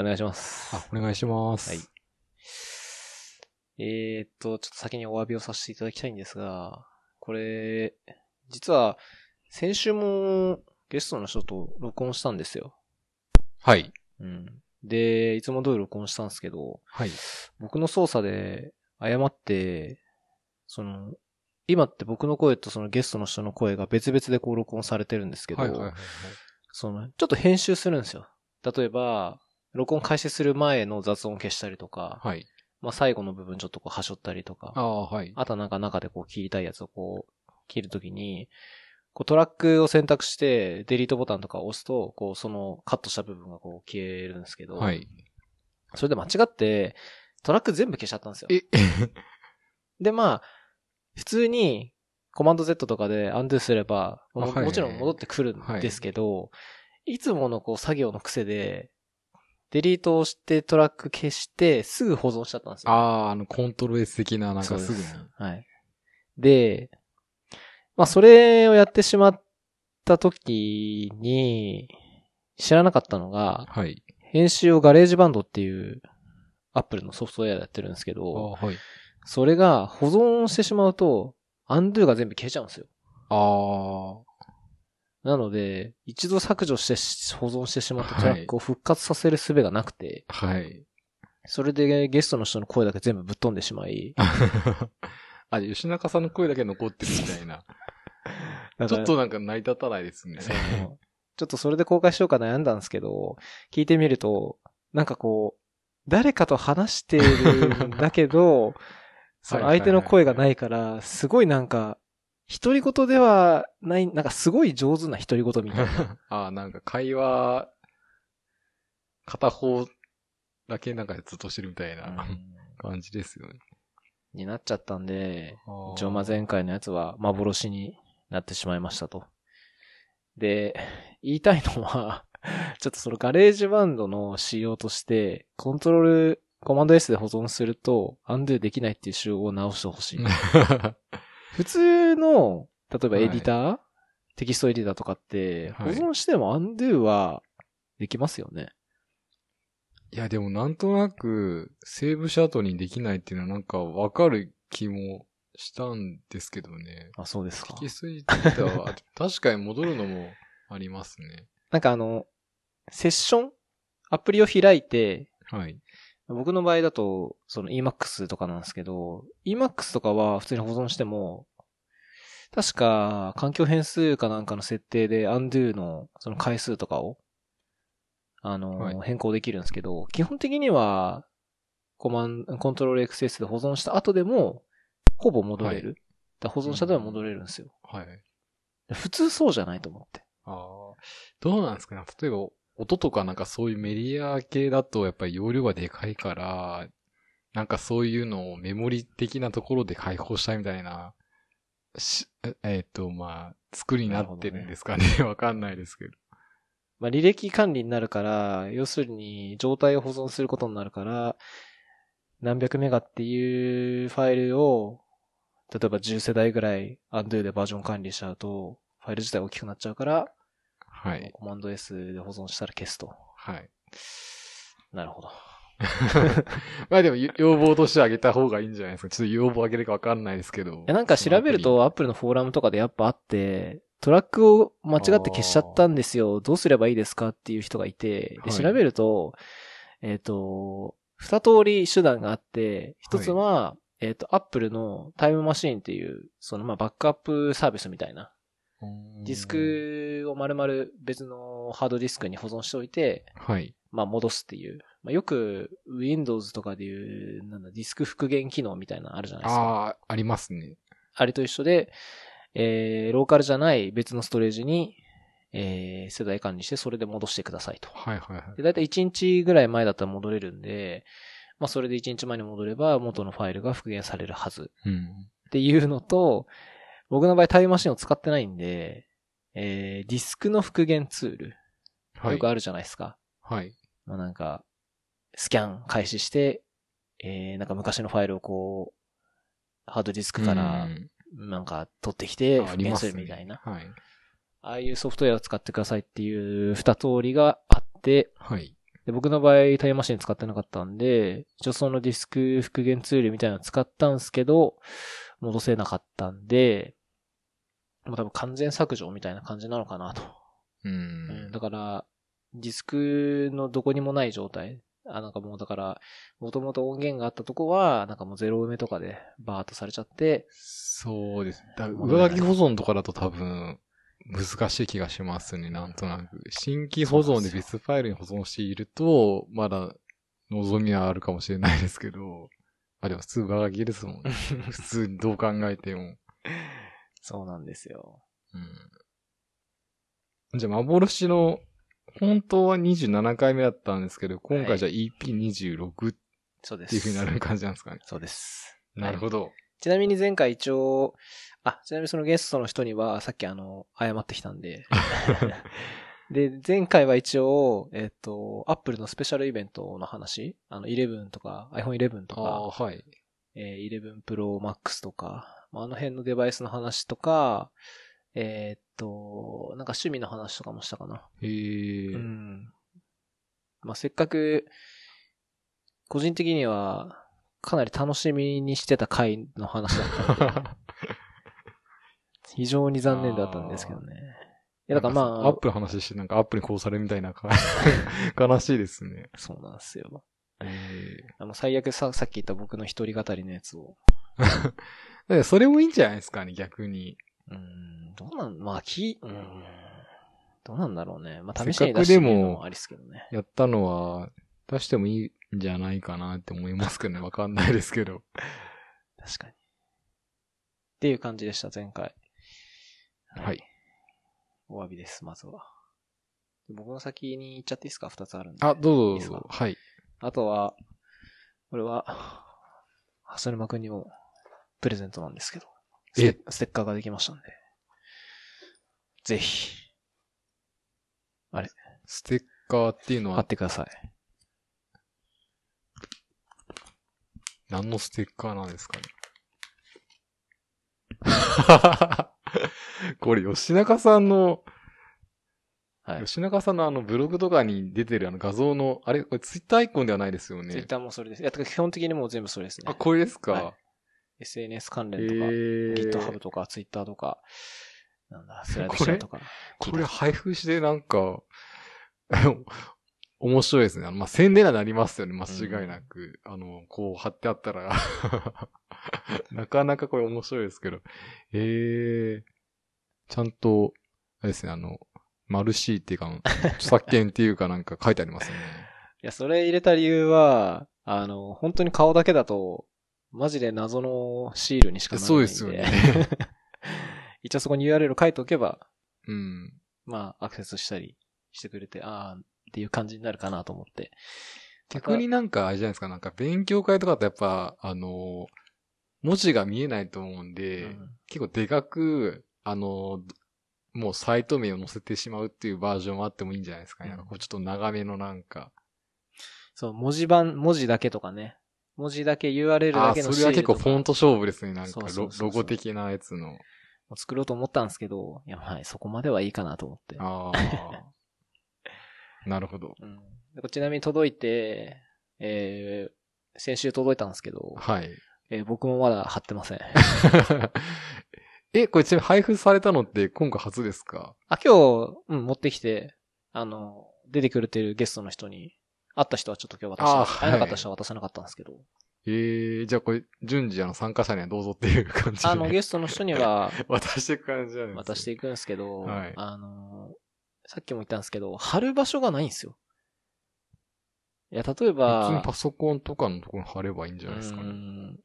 お願いします。あ、お願いします。はい。えー、っと、ちょっと先にお詫びをさせていただきたいんですが、これ、実は、先週もゲストの人と録音したんですよ。はい。うん。で、いつも通り録音したんですけど、はい。僕の操作で誤って、その、今って僕の声とそのゲストの人の声が別々でこう録音されてるんですけど、はいはいはいはい、その、ちょっと編集するんですよ。例えば、録音開始する前の雑音消したりとか、はい。まあ、最後の部分ちょっとこう、はしょったりとか、ああ、はい。あとはなんか中でこう、切りたいやつをこう、切るときに、こう、トラックを選択して、デリートボタンとかを押すと、こう、その、カットした部分がこう、消えるんですけど、はい。それで間違って、トラック全部消しちゃったんですよ。えで、まあ、普通に、コマンド Z とかでアンドゥすればも、もちろん戻ってくるんですけど、はい、いつものこう作業の癖で、デリートをしてトラック消して、すぐ保存しちゃったんですよ。ああ、あの、コントロール S 的な、なんかすぐはい。で、まあ、それをやってしまった時に、知らなかったのが、はい。編集をガレージバンドっていう、アップルのソフトウェアでやってるんですけど、はい。それが保存してしまうと、アンドゥが全部消えちゃうんですよ。ああ。なので、一度削除して保存してしまったトラックを復活させる術がなくて、はい。それでゲストの人の声だけ全部ぶっ飛んでしまい、あ、吉中さんの声だけ残ってるみたいな。ちょっとなんか成り立たないですね。ちょっとそれで公開しようか悩んだんですけど、聞いてみると、なんかこう、誰かと話してるんだけど、その相手の声がないから、すごいなんか、独り言ではない、なんかすごい上手な独り言みたいな。ああ、なんか会話、片方だけなんかずっとしてるみたいな感じですよね。になっちゃったんで、一応ま前回のやつは幻になってしまいましたと。で、言いたいのは ちょっとそのガレージバンドの仕様として、コントロール、コマンド S で保存すると、アンドゥできないっていう仕様を直してほしい。普通の、例えばエディター、はい、テキストエディターとかって、保存してもアンドゥはできますよね。い、や、でもなんとなく、セーブシャートにできないっていうのはなんかわかる気もしたんですけどね。あ、そうですか。テキストエディターは、確かに戻るのもありますね。なんかあの、セッションアプリを開いて、はい。僕の場合だと、その e m a x とかなんですけど、e m a x とかは普通に保存しても、確か環境変数かなんかの設定で undo のその回数とかを、あの、はい、変更できるんですけど、基本的には、コマン、コントロール XS で保存した後でも、ほぼ戻れる。はい、だ保存した後でも戻れるんですよ。はい。普通そうじゃないと思って。ああ。どうなんですかね例えば、音とかなんかそういうメディア系だとやっぱり容量がでかいから、なんかそういうのをメモリ的なところで解放したいみたいな、しえっ、ー、と、まあ、作りになってるんですかね。わ、かんないですけど。まあ、履歴管理になるから、要するに状態を保存することになるから、何百メガっていうファイルを、例えば10世代ぐらいンドゥーでバージョン管理しちゃうと、ファイル自体大きくなっちゃうから、はい。コマンド S で保存したら消すと。はい。なるほど。まあでも、要望としてあげた方がいいんじゃないですか。ちょっと要望あげるかわかんないですけど。なんか調べると、アップルのフォーラムとかでやっぱあって、トラックを間違って消しちゃったんですよ。どうすればいいですかっていう人がいて、で調べると、はい、えっ、ー、と、二通り手段があって、一つは、はい、えっ、ー、と、アップルのタイムマシーンっていう、そのまあバックアップサービスみたいなディスクを丸々別のハードディスクに保存しておいて、はい。まあ戻すっていう。まあ、よく Windows とかでいう、なんだ、ディスク復元機能みたいなのあるじゃないですか。ああ、ありますね。あれと一緒で、えー、ローカルじゃない別のストレージに、えー、世代管理してそれで戻してくださいと。はいはいはい。だいたい1日ぐらい前だったら戻れるんで、まあそれで1日前に戻れば元のファイルが復元されるはず。うん。っていうのと、僕の場合タイムマシンを使ってないんで、えー、ディスクの復元ツール。はい、よくあるじゃないですか。はい。まあなんか、スキャン開始して、えー、なんか昔のファイルをこう、ハードディスクから、なんか取ってきて復元するみたいな。あ、ね、はい。ああいうソフトウェアを使ってくださいっていう二通りがあって、はい。で、僕の場合、タイムマシン使ってなかったんで、一応そのディスク復元ツールみたいなの使ったんですけど、戻せなかったんで、もう多分完全削除みたいな感じなのかなと。うん。だから、ディスクのどこにもない状態。あ、なんかもうだから、もともと音源があったとこは、なんかもうゼロ埋めとかでバーっとされちゃって。そうです。だ上書き保存とかだと多分、難しい気がしますね、なんとなく。新規保存で別ファイルに保存していると、まだ望みはあるかもしれないですけど。あ、でも普通上書きですもんね。普通にどう考えても。そうなんですよ。うん。じゃあ幻の、本当は27回目だったんですけど、今回じゃあ EP26 っていう風になる感じなんですかね。そうです。なるほど。ちなみに前回一応、あ、ちなみにそのゲストの人には、さっきあの、謝ってきたんで、で、前回は一応、えっ、ー、と、Apple のスペシャルイベントの話、あの、11とか、iPhone11 とか、はい。えー、11 Pro Max とか、まあ、あの辺のデバイスの話とか、えっ、ー、と、なんか趣味の話とかもしたかな。へえ。うん。まあ、せっかく、個人的には、かなり楽しみにしてた回の話だったので、非常に残念だったんですけどね。いや、だからまあ。アップの話して、なんかアップにこうされみたいな 悲しいですね。そうなんですよ。えー、あの、最悪さ、さっき言った僕の一人語りのやつを。それもいいんじゃないですかね、逆に。うん、どうなん、まあ、き、うん、どうなんだろうね。まあ、試しに出してもありすけどね。やったのは、出してもいいんじゃないかなって思いますけどね。わかんないですけど。確かに。っていう感じでした、前回。はい、はいお詫びです、まずは。僕の先に行っちゃっていいですか二つあるんで。あ、どうぞどうぞ。いいはい。あとは、これは、蓮沼くんにもプレゼントなんですけど、えステッカーができましたんで。ぜひ。あれ。ステッカーっていうのは貼ってください。何のステッカーなんですかね。これ、吉中さんの、はい。吉中さんのあのブログとかに出てるあの画像の、あれ、これツイッターアイコンではないですよね。ツイッターもそれです。いや、基本的にもう全部それですね。あ、これですか。はい、SNS 関連とか、えー、GitHub とか、ツイッターとか、なんだ、スライドシェアとか。ここれ配布してなんか、面白いですね。あのまあ、宣伝はなりますよね。間違いなく。うん、あの、こう貼ってあったら なかなかこれ面白いですけど。ええー、ちゃんと、あれですね、あの、マルシーっていうか、著作権っていうかなんか書いてありますね。いや、それ入れた理由は、あの、本当に顔だけだと、マジで謎のシールにしかならないんで。そうですよね。一応そこに URL 書いておけば、うん。まあ、アクセスしたりしてくれて、ああ、っていう感じになるかなと思って。逆になんか、あれじゃないですか、なんか勉強会とかってやっぱ、あの、文字が見えないと思うんで、うん、結構でかく、あの、もうサイト名を載せてしまうっていうバージョンはあってもいいんじゃないですかね。うん、かこうちょっと長めのなんか。そう、文字版、文字だけとかね。文字だけ URL だけのシールとか。それは結構フォント勝負ですね。なんかロゴ的なやつの。作ろうと思ったんですけど、いや、はい、そこまではいいかなと思って。ああ。なるほど。うん、ちなみに届いて、えー、先週届いたんですけど、はい。えー、僕もまだ貼ってません。え、これちなみに配布されたのって今回初ですかあ、今日、うん、持ってきて、あの、出てくれてるゲストの人に、会った人はちょっと今日渡した。会えなかった人は渡さなかったんですけど。えー、じゃあこれ、順次あの参加者にはどうぞっていう感じで。あの、ゲストの人には、渡していく感じなんです渡していくんですけど、はい、あの、さっきも言ったんですけど、貼る場所がないんですよ。いや、例えば。通にパソコンとかのところに貼ればいいんじゃないですかね。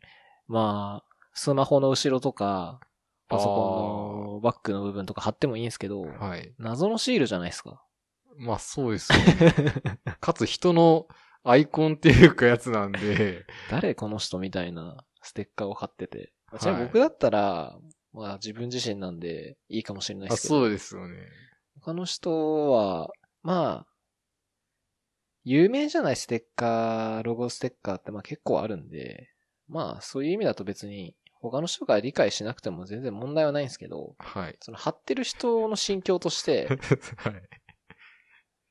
まあ、スマホの後ろとか、パソコンのバックの部分とか貼ってもいいんですけど、はい、謎のシールじゃないですか。まあそうですよ、ね。かつ人のアイコンっていうかやつなんで。誰この人みたいなステッカーを貼ってて。なみあ僕だったら、まあ自分自身なんでいいかもしれないですけど。あそうですよね。他の人は、まあ、有名じゃないステッカー、ロゴステッカーってまあ結構あるんで、まあそういう意味だと別に他の人が理解しなくても全然問題はないんですけど、はい。その貼ってる人の心境として はい。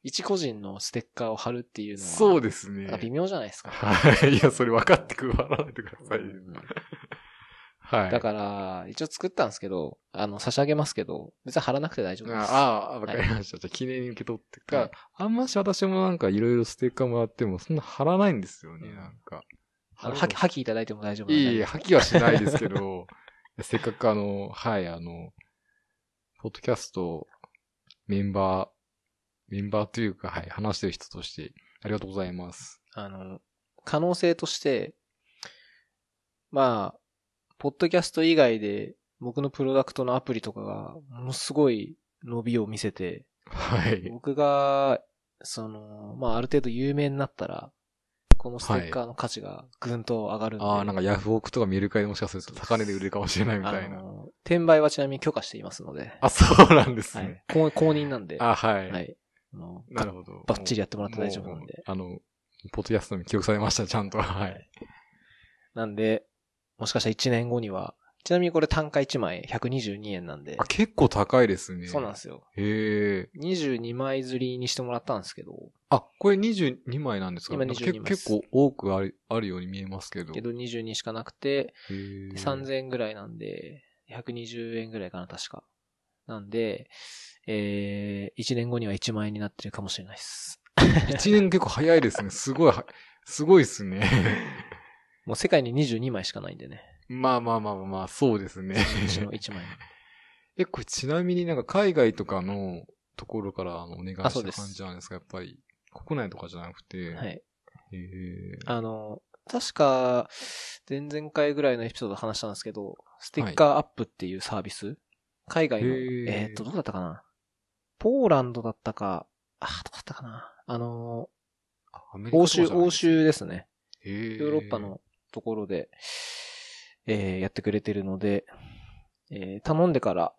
一個人のステッカーを貼るっていうのは、そうですね。微妙じゃないですか。はい。いや、それ分かってく、わらないでください。うんはい。だから、一応作ったんですけど、あの、差し上げますけど、別に貼らなくて大丈夫です。ああ、わかりました。じゃ記念に受け取ってか、はいあんまし私もなんかいろいろステッカーもらっても、そんな貼らないんですよね、なんか。はき、はきいただいても大丈夫なんいいえ、吐きはしないですけど、せっかくあの、はい、あの、ポッドキャストメンバー、メンバーというか、はい、話してる人として、ありがとうございます。あの、可能性として、まあ、ポッドキャスト以外で、僕のプロダクトのアプリとかが、ものすごい伸びを見せて、はい。僕が、その、まあ、ある程度有名になったら、このステッカーの価値がぐんと上がるんで。はい、ああ、なんかヤフオクとか見ルカでもしかすると高値で売れるかもしれないみたいな。転売はちなみに許可していますので。あ、そうなんですね。はい、公認なんで。あ、はい。はい。なるほど。バッチリやってもらって大丈夫なんで。あの、ポッドキャストに記憶されました、ちゃんと。はい。なんで、もしかしたら1年後には、ちなみにこれ単価1枚122円なんであ、。結構高いですね。そうなんですよ。へえ。22枚刷りにしてもらったんですけど、あ、これ22枚なんですか今なんか22枚結構多くあるあるように見えますけど。けど22しかなくて、3000円ぐらいなんで、120円ぐらいかな、確か。なんで、えー、1年後には1万円になってるかもしれないです。1年結構早いですね。すごいは、すごいですね。もう世界に22枚しかないんでね。まあまあまあまあ、そうですね。うの1枚。え、これちなみになんか海外とかのところからお願いした感じなんですかやっぱり。国内とかじゃなくて。はい。えー、あの、確か、前々回ぐらいのエピソード話したんですけど、ステッカーアップっていうサービス、はい、海外の、えー、えっと、どうだったかなポーランドだったか、あ、どうだったかなあの、欧州、欧州ですね。ヨーロッパのところで、えー、やってくれてるので、えー、頼んでから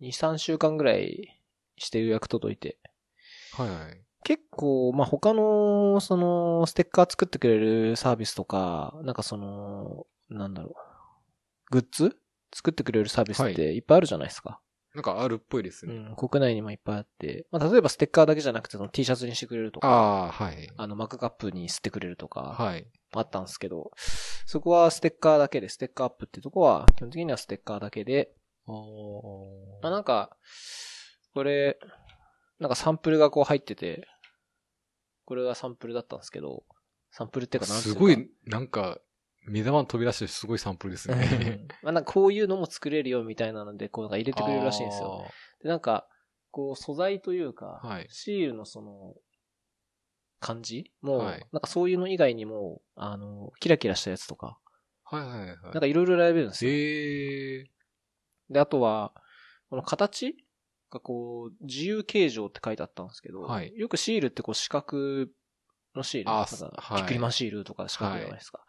2、3週間ぐらいして予約届いて、はいはい。結構、まあ、他の、その、ステッカー作ってくれるサービスとか、なんかその、なんだろう、グッズ作ってくれるサービスっていっぱいあるじゃないですか。なんかあるっぽいですね。うん、国内にもいっぱいあって、まあ、例えばステッカーだけじゃなくて、その T シャツにしてくれるとか、ああ、はい。あの、マグカップに吸ってくれるとか、はい。あったんですけど、そこはステッカーだけで、ステッカーアップってとこは、基本的にはステッカーだけで、あまあ、なんか、これ、なんかサンプルがこう入ってて、これがサンプルだったんですけど、サンプルっていうかすごい、なんか、目玉の飛び出してすごいサンプルですねまあなんかこういうのも作れるよみたいなので、こうなんか入れてくれるらしいんですよ。で、なんか、こう素材というか、はい、シールのその、感じも、はい、なんかそういうの以外にも、あの、キラキラしたやつとか。はいはいはい。なんかいろいろ選べるんですよ。で、あとは、この形がこう、自由形状って書いてあったんですけど、はい、よくシールってこう四角のシール、とかひっくりまシールとか四角じゃないですか。はい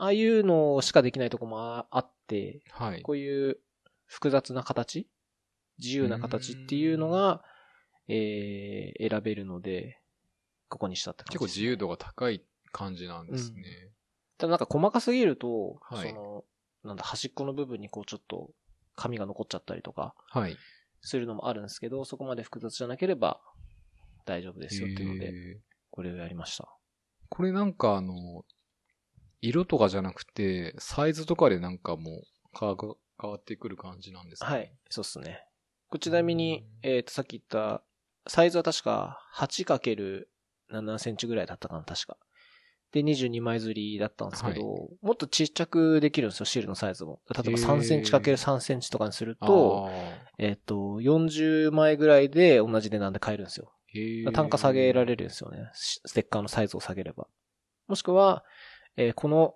ああいうのしかできないとこもあって、はい、こういう複雑な形、自由な形っていうのが、えー、選べるので、ここにしたって感じ、ね、結構自由度が高い感じなんですね。うん、ただなんか細かすぎると、はい、その、なんだ、端っこの部分にこうちょっと紙が残っちゃったりとか、はい。するのもあるんですけど、そこまで複雑じゃなければ大丈夫ですよっていうので、これをやりました。これなんかあの、色とかじゃなくて、サイズとかでなんかもう、変わってくる感じなんですか、ね、はい、そうっすね。ちなみに、えっ、ー、と、さっき言った、サイズは確か 8×7 センチぐらいだったかな、確か。で、22枚ずりだったんですけど、はい、もっとちっちゃくできるんですよ、シールのサイズも。例えば3センチ ×3 センチとかにすると、えっ、ー、と、40枚ぐらいで同じ値段で買えるんですよ。単価下げられるんですよね。ステッカーのサイズを下げれば。もしくは、えー、この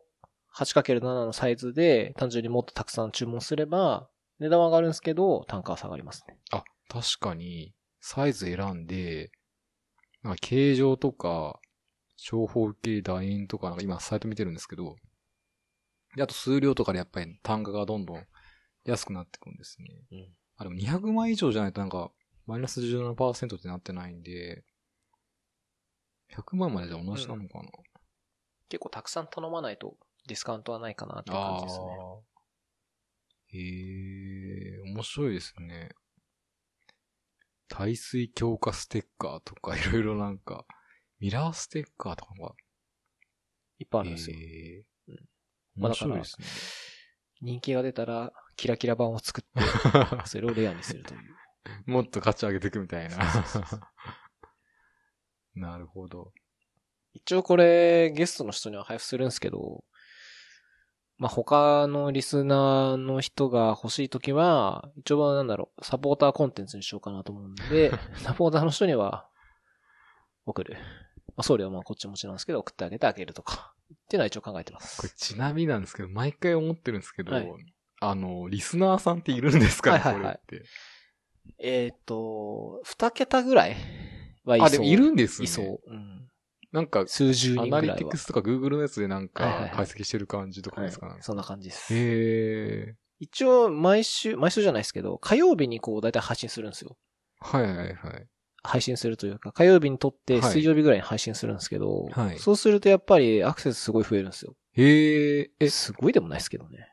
8×7 のサイズで単純にもっとたくさん注文すれば、値段は上がるんですけど、単価は下がりますね。あ、確かに、サイズ選んで、なんか形状とか、長方形、楕円とか、なんか今サイト見てるんですけど、で、あと数量とかでやっぱり単価がどんどん安くなってくんですね。うん、あ、でも200枚以上じゃないとなんか、マイナス17%ってなってないんで、100万までじゃ同じなのかな、うん結構たくさん頼まないとディスカウントはないかなって感じですね。へえー、面白いですね。耐水強化ステッカーとか いろいろなんか、ミラーステッカーとかが。いっぱいあるんですよ。えー、面白いですね。人気が出たら、キラキラ版を作って、それをレアにするという。もっと価値上げていくみたいな。なるほど。一応これゲストの人には配布するんですけど、まあ、他のリスナーの人が欲しいときは、一応なんだろう、サポーターコンテンツにしようかなと思うんで、サポーターの人には送る。まあ、送料はまあこっち持ちなんですけど、送ってあげてあげるとか、っていうのは一応考えてます。これちなみになんですけど、毎回思ってるんですけど、はい、あの、リスナーさんっているんですかね、はいはいはい、これって。えっ、ー、と、二桁ぐらいはいそう。あ、でもいるんですね。いそう。うんなんか、数十人アナリティクスとか Google のやつでなんか解析してる感じとかですかね、そんな感じです。へえ。一応、毎週、毎週じゃないですけど、火曜日にこう、だいたい配信するんですよ。はいはいはい。配信するというか、火曜日に撮って、水曜日ぐらいに配信するんですけど、はい、そうするとやっぱりアクセスすごい増えるんですよ。へえ。え、すごいでもないですけどね。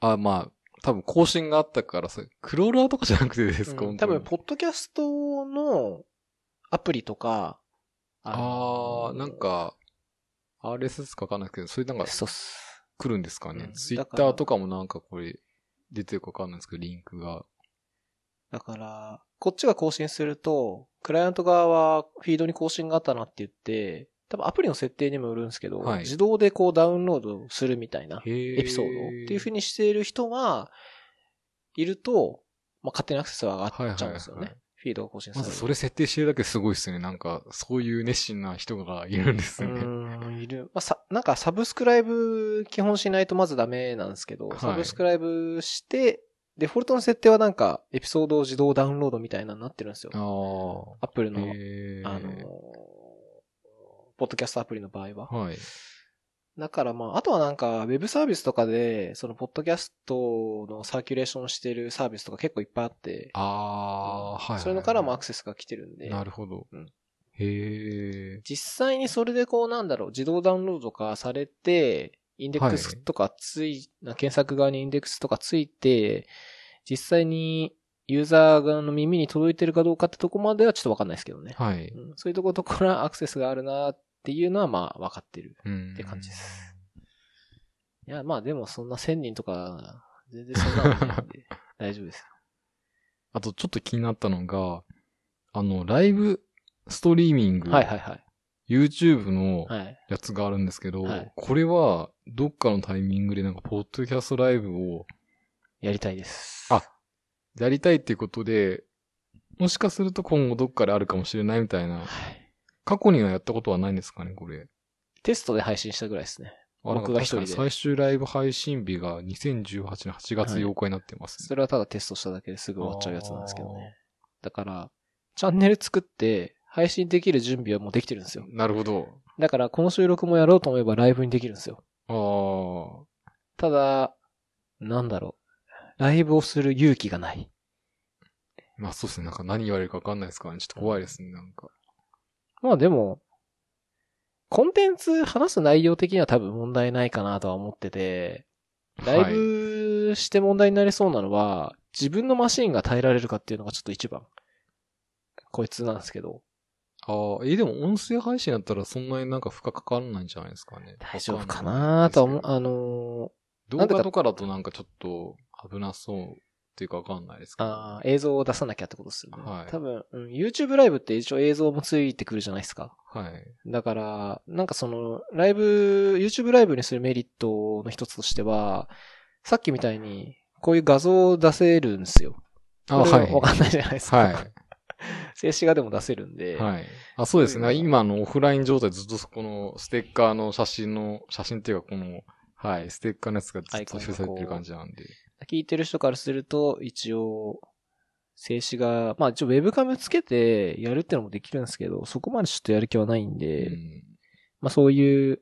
あ、まあ、多分更新があったからさ、クローラーとかじゃなくてですか、うん、多分、ポッドキャストのアプリとか、ああー、なんか、RSS 書かなくても、それなんかそうす。来るんですかね。ツイッターとかもなんかこれ、出てるかわかんないんですけど、リンクが。だから、こっちが更新すると、クライアント側はフィードに更新があったなって言って、多分アプリの設定にもよるんですけど、はい自動でこうダウンロードするみたいなエピソードっていうふうにしている人がいると、まあ、勝手にアクセスは上がっちゃうんですよね。はいはいはいフィードが更新される。まずそれ設定してるだけすごいっすね。なんか、そういう熱心な人がいるんですよね。うん、いる。まあ、さ、なんかサブスクライブ基本しないとまずダメなんですけど、はい、サブスクライブして、デフォルトの設定はなんか、エピソード自動ダウンロードみたいなになってるんですよ。ああ。アップルの、あの、ポッドキャストアプリの場合は。はい。だからまあ、あとはなんか、ウェブサービスとかで、その、ポッドキャストのサーキュレーションしてるサービスとか結構いっぱいあって。ああ、はい、はい。そういうのからもアクセスが来てるんで。なるほど。うん。へえ。実際にそれでこう、なんだろう、自動ダウンロードとかされて、インデックスとかつい、はい、検索側にインデックスとかついて、実際にユーザー側の耳に届いてるかどうかってとこまではちょっとわかんないですけどね。はい。うん、そういうとことからアクセスがあるなっっていうのはまあ分かってるって感じです。いや、まあでもそんな1000人とか、全然そんなのないんで、大丈夫ですあとちょっと気になったのが、あの、ライブストリーミング。はいはいはい。YouTube のやつがあるんですけど、はい、これはどっかのタイミングでなんか、ポッドキャストライブを。やりたいです。あ、やりたいっていうことで、もしかすると今後どっかであるかもしれないみたいな過去にはやったことはないんですかね、これ。テストで配信したぐらいですね。あ僕が一人で。最終ライブ配信日が2018年8月8日になってます、ねはい、それはただテストしただけですぐ終わっちゃうやつなんですけどね。だから、チャンネル作って、配信できる準備はもうできてるんですよ。なるほど。だから、この収録もやろうと思えばライブにできるんですよ。ああ。ただ、なんだろう。ライブをする勇気がない。まあそうですね。なんか何言われるかわかんないですからね。ちょっと怖いですね、なんか。まあでも、コンテンツ話す内容的には多分問題ないかなとは思ってて、ライブして問題になりそうなのは、はい、自分のマシンが耐えられるかっていうのがちょっと一番。こいつなんですけど。ああ、え、でも音声配信やったらそんなになんか負荷かからないんじゃないですかね。大丈夫かなとは思う、あのー、動画とかだとなんかちょっと危なそうっていうかわかんないですけど。ああ、映像を出さなきゃってことですよね。はい。多分、うん、YouTube ライブって一応映像もついてくるじゃないですか。はい。だから、なんかその、ライブ、YouTube ライブにするメリットの一つとしては、さっきみたいに、こういう画像を出せるんですよ。あ、はい。わかんないじゃないですか。はい。静止画でも出せるんで。はい。あ、そうですね。今のオフライン状態ずっとこのステッカーの写真の、写真っていうかこの、はい、ステッカーのやつがずっと表示されてる感じなんで。聞いてる人からすると、一応、静止画、まあ一応ウェブカムつけてやるってのもできるんですけど、そこまでちょっとやる気はないんで、まあそういう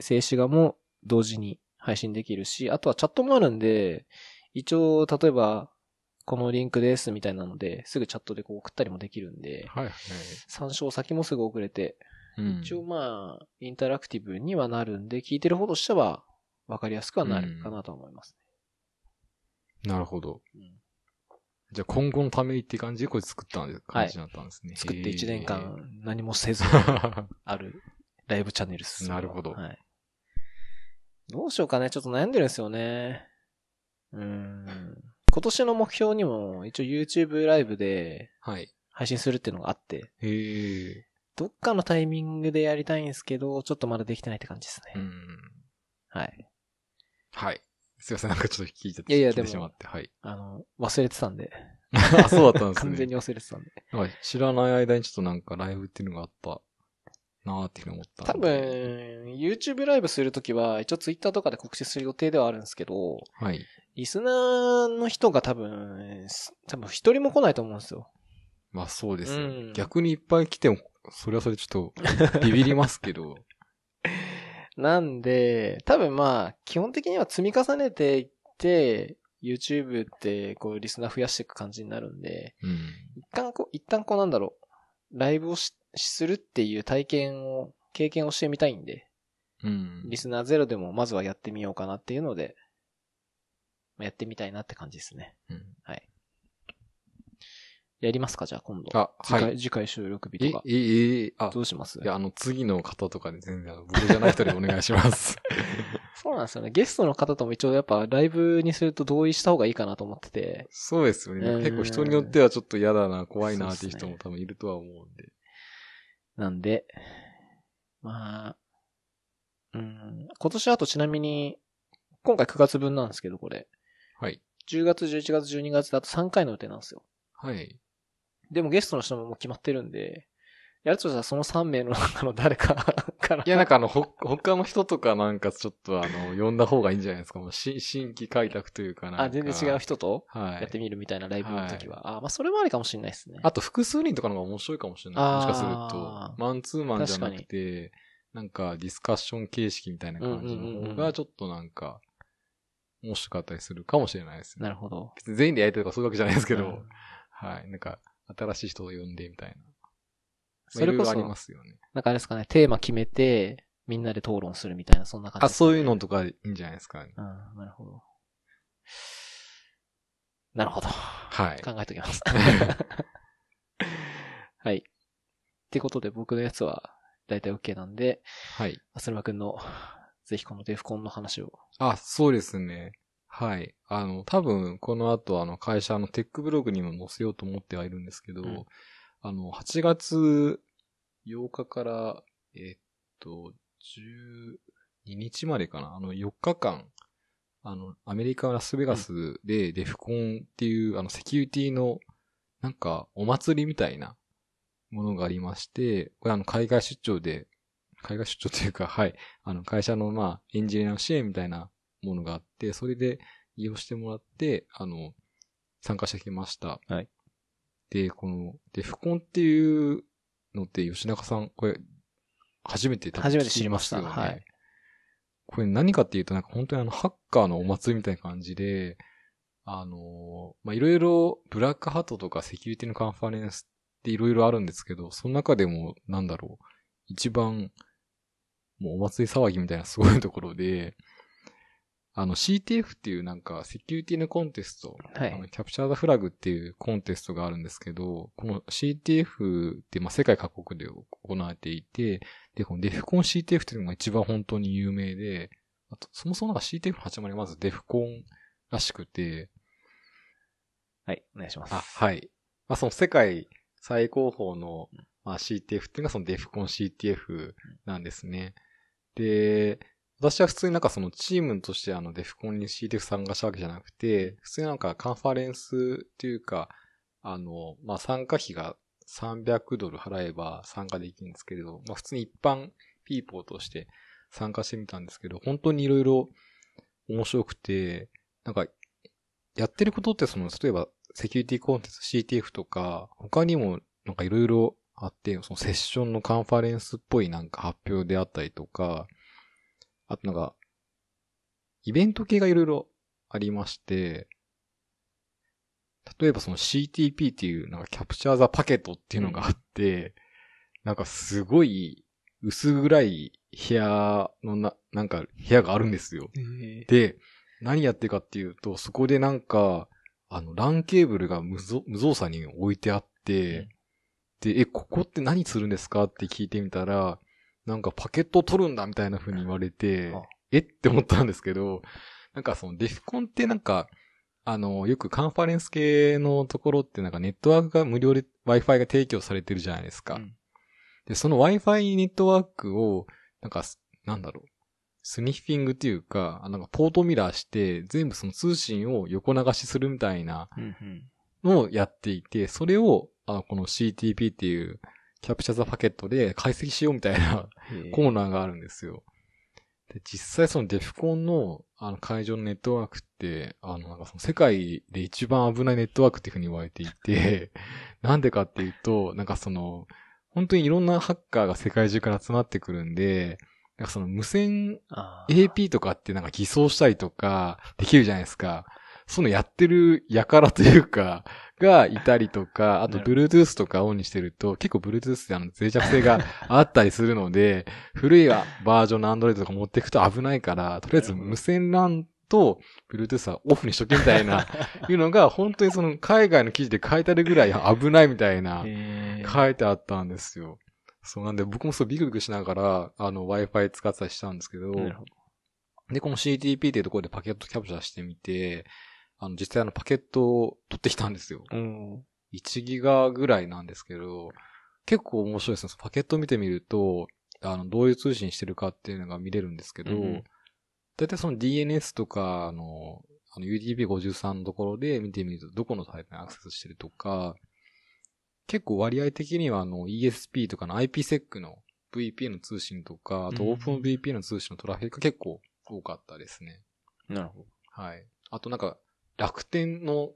静止画も同時に配信できるし、あとはチャットもあるんで、一応、例えば、このリンクですみたいなので、すぐチャットでこう送ったりもできるんで、はいはい、参照先もすぐ遅れて、うん、一応まあ、インタラクティブにはなるんで、聞いてる方としては分かりやすくはなるかなと思いますね。なるほど。じゃあ今後のためにって感じでこれ作ったんで、感じだったんですね。はい、作って1年間何もせず あるライブチャンネルす。なるほど、はい。どうしようかね。ちょっと悩んでるんですよね。うん。今年の目標にも一応 YouTube ライブで配信するっていうのがあって。はい、どっかのタイミングでやりたいんですけど、ちょっとまだできてないって感じですね。うん。はい。はい。すいません、なんかちょっと聞いちゃっていやいや、でも、はい。あの、忘れてたんで。あ、そうだったんですね。完全に忘れてたんで。なんか知らない間にちょっとなんかライブっていうのがあったなーっていうふうに思った。多分、YouTube ライブするときは、一応 Twitter とかで告知する予定ではあるんですけど、はい。リスナーの人が多分、多分一人も来ないと思うんですよ。まあそうです、ね、うん、逆にいっぱい来ても、それはそれちょっとビビりますけど。なんで、多分まあ、基本的には積み重ねていって、YouTube ってこうリスナー増やしていく感じになるんで、うん、一旦こう、一旦こうなんだろう、ライブをしするっていう体験を、経験をしてみたいんで、うん、リスナーゼロでもまずはやってみようかなっていうので、やってみたいなって感じですね。うん、はい。やりますかじゃあ今度。あ、はい。次回収録日とか。え、え、え、あ、どうしますいや、あの、次の方とかで全然、僕じゃない人でお願いします。そうなんですよね。ゲストの方とも一応やっぱライブにすると同意した方がいいかなと思ってて。そうですよね。結構人によってはちょっと嫌だな、怖いなっていう人も多分いるとは思うんで。なんで、まあ、うん、今年あとちなみに、今回9月分なんですけど、これ。はい。10月、11月、12月だと3回の予定なんですよ。はい。でもゲストの人ももう決まってるんで、やるとしたらその3名の中 の誰か から。いや、なんかあの、ほ、他の人とかなんかちょっとあの、呼んだ方がいいんじゃないですか。もう新、新規開拓というかなあ、全然違う人とやってみるみたいなライブの時は。はい、あ、まあそれもありかもしれないですね。あと複数人とかの方が面白いかもしれない。もしかすると。マンツーマンじゃなくて、なんかディスカッション形式みたいな感じの方がちょっとなんか、面白かったりするかもしれないですね。なるほど。全員でやりたいとかそういうわけじゃないですけど、うん、はい。なんか、新しい人を呼んでみたいな。それこそ、ありますよね。なんかあれですかね、テーマ決めて、みんなで討論するみたいな、そんな感じ、ね、あ、そういうのとかいいんじゃないですか、ね。うん、なるほど。なるほど。はい。考えときます。はい。ってことで僕のやつは大体 OK なんで、はい。アスルマくんの、ぜひこのデフコンの話を。あ、そうですね。はい。あの、多分、この後、あの、会社のテックブログにも載せようと思ってはいるんですけど、うん、あの、8月8日から、えっと、12日までかな、あの、4日間、あの、アメリカ・ラスベガスで、デフコンっていう、あの、セキュリティの、なんか、お祭りみたいなものがありまして、これあの、海外出張で、海外出張というか、はい、あの、会社の、まあ、エンジニアの支援みたいなものがあって、それで利用してもらって、あの、参加してきました。はい。で、この、で、コンっていうのって吉中さん、これ、初めて、ね、初めて知りました。はい。これ何かっていうと、なんか本当にあの、ハッカーのお祭りみたいな感じで、あの、ま、いろいろ、ブラックハットとかセキュリティのカンファレンスっていろいろあるんですけど、その中でも、なんだろう、一番、もうお祭り騒ぎみたいなすごいところで、あの CTF っていうなんかセキュリティのコンテスト、はい、あのキャプチャーザフラグっていうコンテストがあるんですけど、この CTF ってまあ世界各国で行われていて、で、このデフコン CTF っていうのが一番本当に有名で、あとそもそもなんか CTF の始まりまずデフコンらしくて、はい、お願いします。あ、はい。まあその世界最高峰の、まあ、CTF っていうのがそのデフコン CTF なんですね。で、私は普通になんかそのチームとしてあのデフコンに CTF 参加したわけじゃなくて、普通になんかカンファレンスっていうか、あの、まあ、参加費が300ドル払えば参加できるんですけれど、まあ、普通に一般ピーポーとして参加してみたんですけど、本当に色々面白くて、なんか、やってることってその、例えばセキュリティコンテンツ CTF とか、他にもなんか色々あって、そのセッションのカンファレンスっぽいなんか発表であったりとか、あとなんか、イベント系がいろいろありまして、例えばその CTP っていう、なんかキャプチャーザパケットっていうのがあって、なんかすごい薄暗い部屋のな、なんか部屋があるんですよ。で、何やってるかっていうと、そこでなんか、あの、LAN ケーブルが無造無造作に置いてあって、で、え、ここって何するんですかって聞いてみたら、なんかパケット取るんだみたいな風に言われて、えって思ったんですけど、なんかそのディフコンってなんか、あの、よくカンファレンス系のところってなんかネットワークが無料で Wi-Fi が提供されてるじゃないですか。うん、で、その Wi-Fi ネットワークを、なんか、なんだろう。スニッフィングっていうか、なんかポートミラーして全部その通信を横流しするみたいなのをやっていて、それを、あの、この CTP っていうキャプチャーザパケットで解析しようみたいなコーナーがあるんですよ。で、実際そのデフコンのあの会場のネットワークって、あの、なんかその世界で一番危ないネットワークっていうふうに言われていて、なんでかっていうと、なんかその、本当にいろんなハッカーが世界中から集まってくるんで、なんかその無線 AP とかってなんか偽装したりとかできるじゃないですか。そのやってるやからというか、がいたりとか、あと Bluetooth とかオンにしてると、結構 Bluetooth ってあの脆弱性が あったりするので、古いバージョンの Android とか持っていくと危ないから、とりあえず無線 LAN と Bluetooth はオフにしとけみたいな、いうのが本当にその海外の記事で書いてあるぐらい危ないみたいな、書いてあったんですよ。そうなんで僕もそうビクビクしながら、あの Wi-Fi 使ってたりしたんですけど、で、この CTP っていうところでパケットキャプチャーしてみて、あの、実際あのパケットを取ってきたんですよ。うん。1ギガぐらいなんですけど、結構面白いですね。パケット見てみると、あの、どういう通信してるかっていうのが見れるんですけど、うん、だいたいその DNS とか、あの、あの UDP53 のところで見てみると、どこのタイプにアクセスしてるとか、結構割合的にはあの ESP とかの IPsec の VPN の通信とか、あと OpenVPN の通信のトラフィックが結構多かったですね。なるほど。はい。あとなんか、楽天の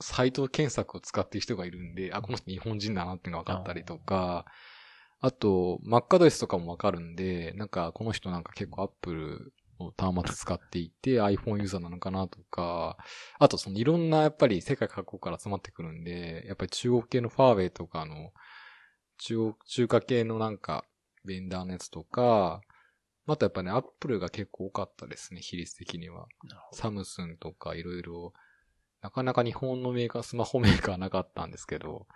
サイト検索を使ってる人がいるんで、あ、この人日本人だなっていうのが分かったりとか、あと、マックアドレスとかもわかるんで、なんかこの人なんか結構 Apple の端末使っていて iPhone ユーザーなのかなとか、あとそのいろんなやっぱり世界各国から集まってくるんで、やっぱり中国系のファーウェイとかの、中国、中華系のなんかベンダーのやつとか、あとやっぱね、アップルが結構多かったですね、比率的には。サムスンとかいろいろ、なかなか日本のメーカー、スマホメーカーなかったんですけど、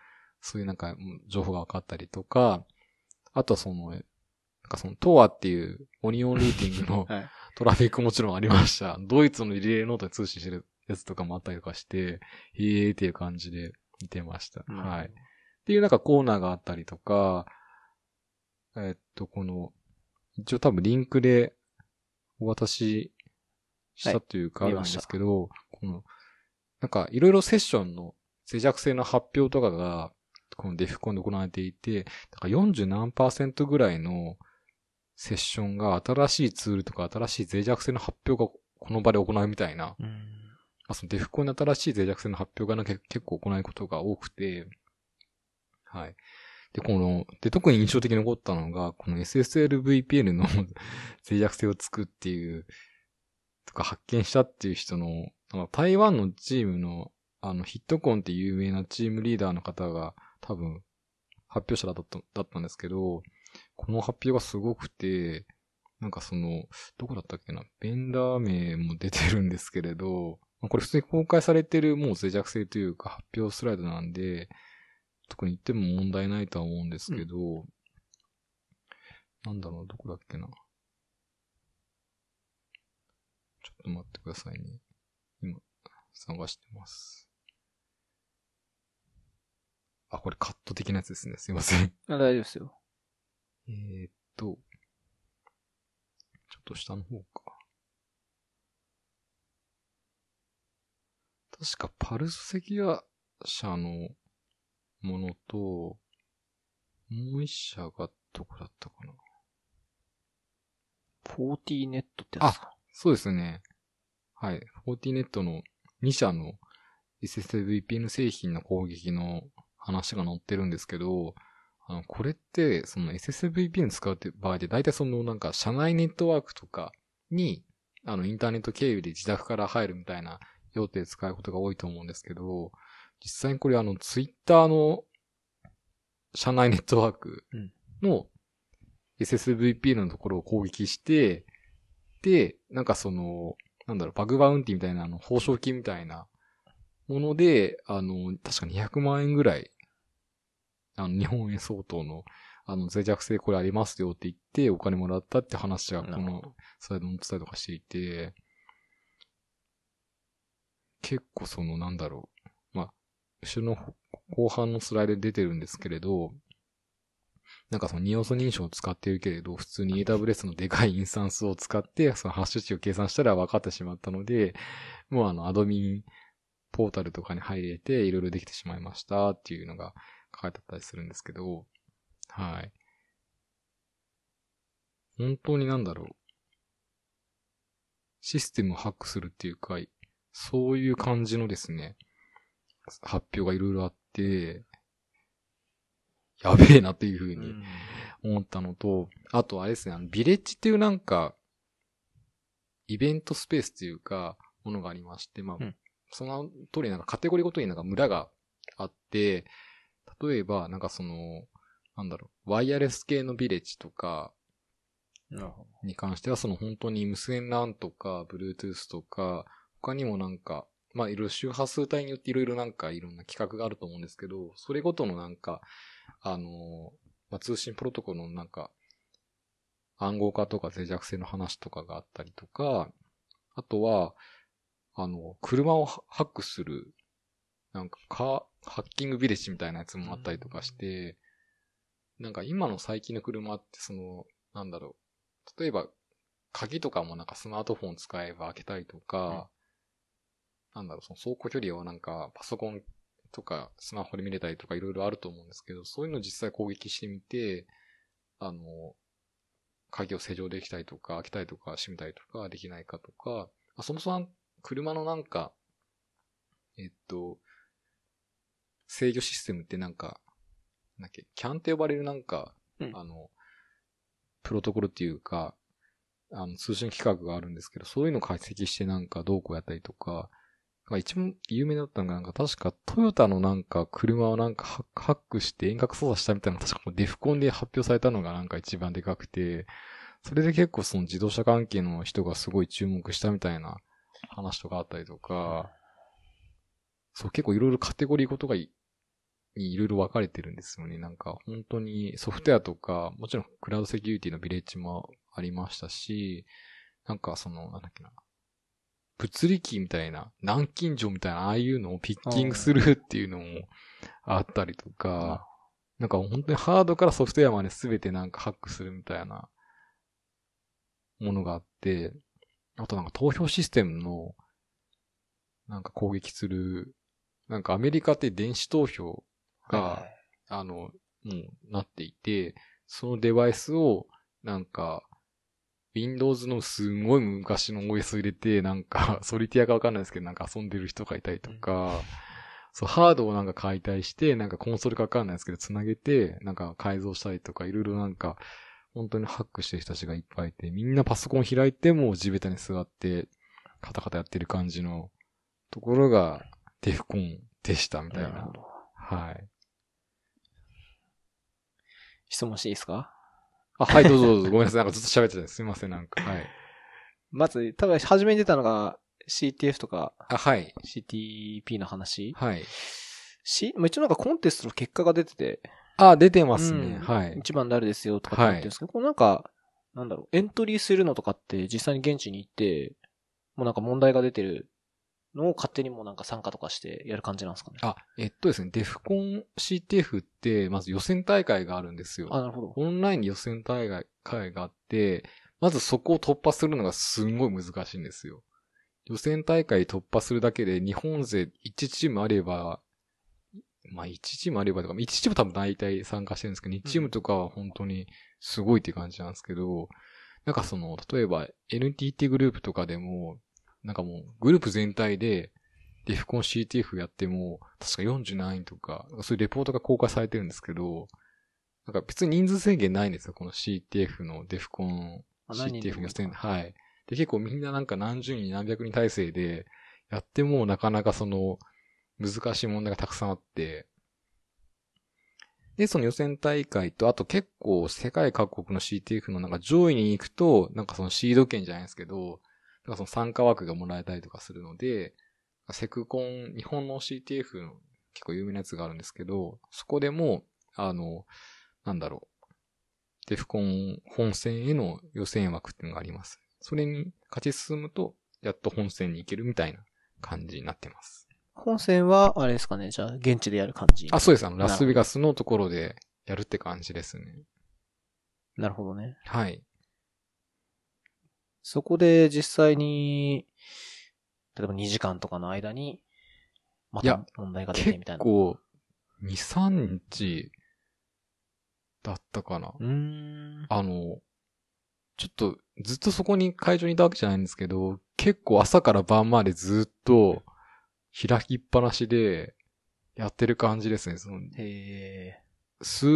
そういうなんか情報が分かったりとか、あとはその、なんかそのトアっていうオニオンルーティングの はい、トラフィックもちろんありました。ドイツのリレーノートで通信してるやつとかもあったりとかして、へーっていう感じで見てました。はい。っていうなんかコーナーがあったりとか、えっと、この、一応多分リンクでお渡ししたというか、あるんですけど、この、なんかいろいろセッションの脆弱性の発表とかが、このデフコンで行われていて、だから40何パーセントぐらいのセッションが新しいツールとか新しい脆弱性の発表がこの場で行うみたいな、まあ、そのデフコンの新しい脆弱性の発表がな結構行うことが多くて、はい。で、この、で、特に印象的に残ったのが、この SSLVPN の 脆弱性をつくっていう、とか発見したっていう人の、台湾のチームの、あの、ヒットコンって有名なチームリーダーの方が、多分、発表者だった、だったんですけど、この発表がすごくて、なんかその、どこだったっけな、ベンダー名も出てるんですけれど、これ普通に公開されてるもう脆弱性というか発表スライドなんで、特に行っても問題ないとは思うんですけど、うん、なんだろう、どこだっけな。ちょっと待ってくださいね。今、探してます。あ、これカット的なやつですね。すいません。あ、大丈夫ですよ。えー、っと、ちょっと下の方か。確かパルスセキア社のものと、もう一社がどこだったかな。フォーティネットってやつあ、そうですね。はい。フォーティネットの2社の SSVPN 製品の攻撃の話が載ってるんですけど、あの、これって、その SSVPN 使うって場合で、大体そのなんか社内ネットワークとかに、あの、インターネット経由で自宅から入るみたいな用途で使うことが多いと思うんですけど、実際にこれあの、ツイッターの社内ネットワークの SSVP のところを攻撃して、で、なんかその、なんだろう、バグバウンティみたいな、あの、報奨金みたいなもので、あの、確か200万円ぐらい、あの、日本円相当の、あの、脆弱性これありますよって言って、お金もらったって話が、このサイドの伝えとかしていて、結構その、なんだろ週の後半のスライドで出てるんですけれど、なんかその二要素認証を使っているけれど、普通に AWS のでかいインスタンスを使って、そのハッシュ値を計算したら分かってしまったので、もうあの、アドミンポータルとかに入れて、いろいろできてしまいましたっていうのが書いてあったりするんですけど、はい。本当になんだろう。システムをハックするっていうか、そういう感じのですね、発表がいろいろあって、やべえなっていうふうに思ったのと、あとあれですね、あの、ビレッジっていうなんか、イベントスペースっていうか、ものがありまして、まあ、うん、その通りなんかカテゴリーごとになんか村があって、例えば、なんかその、なんだろう、ワイヤレス系のビレッジとか、に関しては、その本当に無線 LAN とか、Bluetooth とか、他にもなんか、まあいろいろ周波数帯によっていろいろなんかいろんな企画があると思うんですけど、それごとのなんか、あの、まあ、通信プロトコルのなんか、暗号化とか脆弱性の話とかがあったりとか、あとは、あの、車をハックする、なんかカー、ハッキングビレッジみたいなやつもあったりとかして、なんか今の最近の車ってその、なんだろう、例えば、鍵とかもなんかスマートフォン使えば開けたりとか、なんだろう、その走行距離はなんかパソコンとかスマホで見れたりとかいろいろあると思うんですけど、そういうのを実際攻撃してみて、あの、鍵を施錠できたりとか、開けたりとか、閉めたりとか、できないかとか、あそもそも車のなんか、えっと、制御システムってなんか、なんだっけ、キャンって呼ばれるなんか、うん、あの、プロトコルっていうか、あの、通信規格があるんですけど、そういうのを解析してなんかどうこうやったりとか、まあ、一番有名だったのが、なんか確かトヨタのなんか車をなんかハックして遠隔操作したみたいな確かデフコンで発表されたのがなんか一番でかくて、それで結構その自動車関係の人がすごい注目したみたいな話とかあったりとか、そう結構いろいろカテゴリーごとがいにいろいろ分かれてるんですよね。なんか本当にソフトウェアとか、もちろんクラウドセキュリティのビレッジもありましたし、なんかその、なんだっけな、物理機みたいな、南京錠みたいな、ああいうのをピッキングするっていうのもあったりとか、なんか本当にハードからソフトウェアまで全てなんかハックするみたいなものがあって、あとなんか投票システムのなんか攻撃する、なんかアメリカって電子投票が、あの、もうなっていて、そのデバイスをなんか Windows のすんごい昔の OS 入れて、なんか、ソリティアかわかんないですけど、なんか遊んでる人がいたりとか、そう、ハードをなんか解体して、なんかコンソールかわかんないですけど、つなげて、なんか改造したりとか、いろいろなんか、本当にハックしてる人たちがいっぱいいて、みんなパソコン開いても地べたに座って、カタカタやってる感じのところが、デフコンでしたみたいな。なはい。質問していいですかあ、はい、どうぞどうぞ。ごめんなさい。なんかずっと喋ってたすみません、なんか。はい。まず、多分初めに出たのが CTF とかあ、はい。CTP の話。はい。C、まあ、一応なんかコンテストの結果が出てて、あ、出てますね。うんはい。一番誰ですよとかって言ってるんですけど、これなんか、なんだろう、エントリーするのとかって実際に現地に行って、もうなんか問題が出てるのを勝手にもなんか参加とかしてやる感じなんですかね。あ、えっとですね、デフコン CTF って、まず予選大会があるんですよ。あ、なるほど。オンライン予選大会があって、まずそこを突破するのがすんごい難しいんですよ。予選大会突破するだけで、日本勢1チームあれば、まあ1チームあればとか、1チーム多分大体参加してるんですけど、2チームとかは本当にすごいって感じなんですけど、うん、なんかその、例えば NTT グループとかでも、なんかもう、グループ全体で、デフコン CTF やっても、確か40何位とか、そういうレポートが公開されてるんですけど、なんか別に人数制限ないんですよ、この CTF のデフコン、CTF の点、はい。で、結構みんななんか何十人何百人体制で、やってもなかなかその、難しい問題がたくさんあって、で、その予選大会と、あと結構世界各国の CTF のなんか上位に行くと、なんかそのシード権じゃないですけど、らその参加枠がもらえたりとかするので、セクコン、日本の CTF の結構有名なやつがあるんですけど、そこでも、あの、なんだろう、デフコン本戦への予選枠っていうのがあります。それに勝ち進むと、やっと本戦に行けるみたいな感じになってます。本戦は、あれですかね、じゃあ、現地でやる感じあ、そうです。あの、ラスビガスのところでやるって感じですね。なるほどね。はい。そこで実際に、例えば2時間とかの間に、また問題が出てみたいな。い結構、2、3日だったかな。あの、ちょっとずっとそこに会場にいたわけじゃないんですけど、結構朝から晩までずっと開きっぱなしでやってる感じですね。そのへす、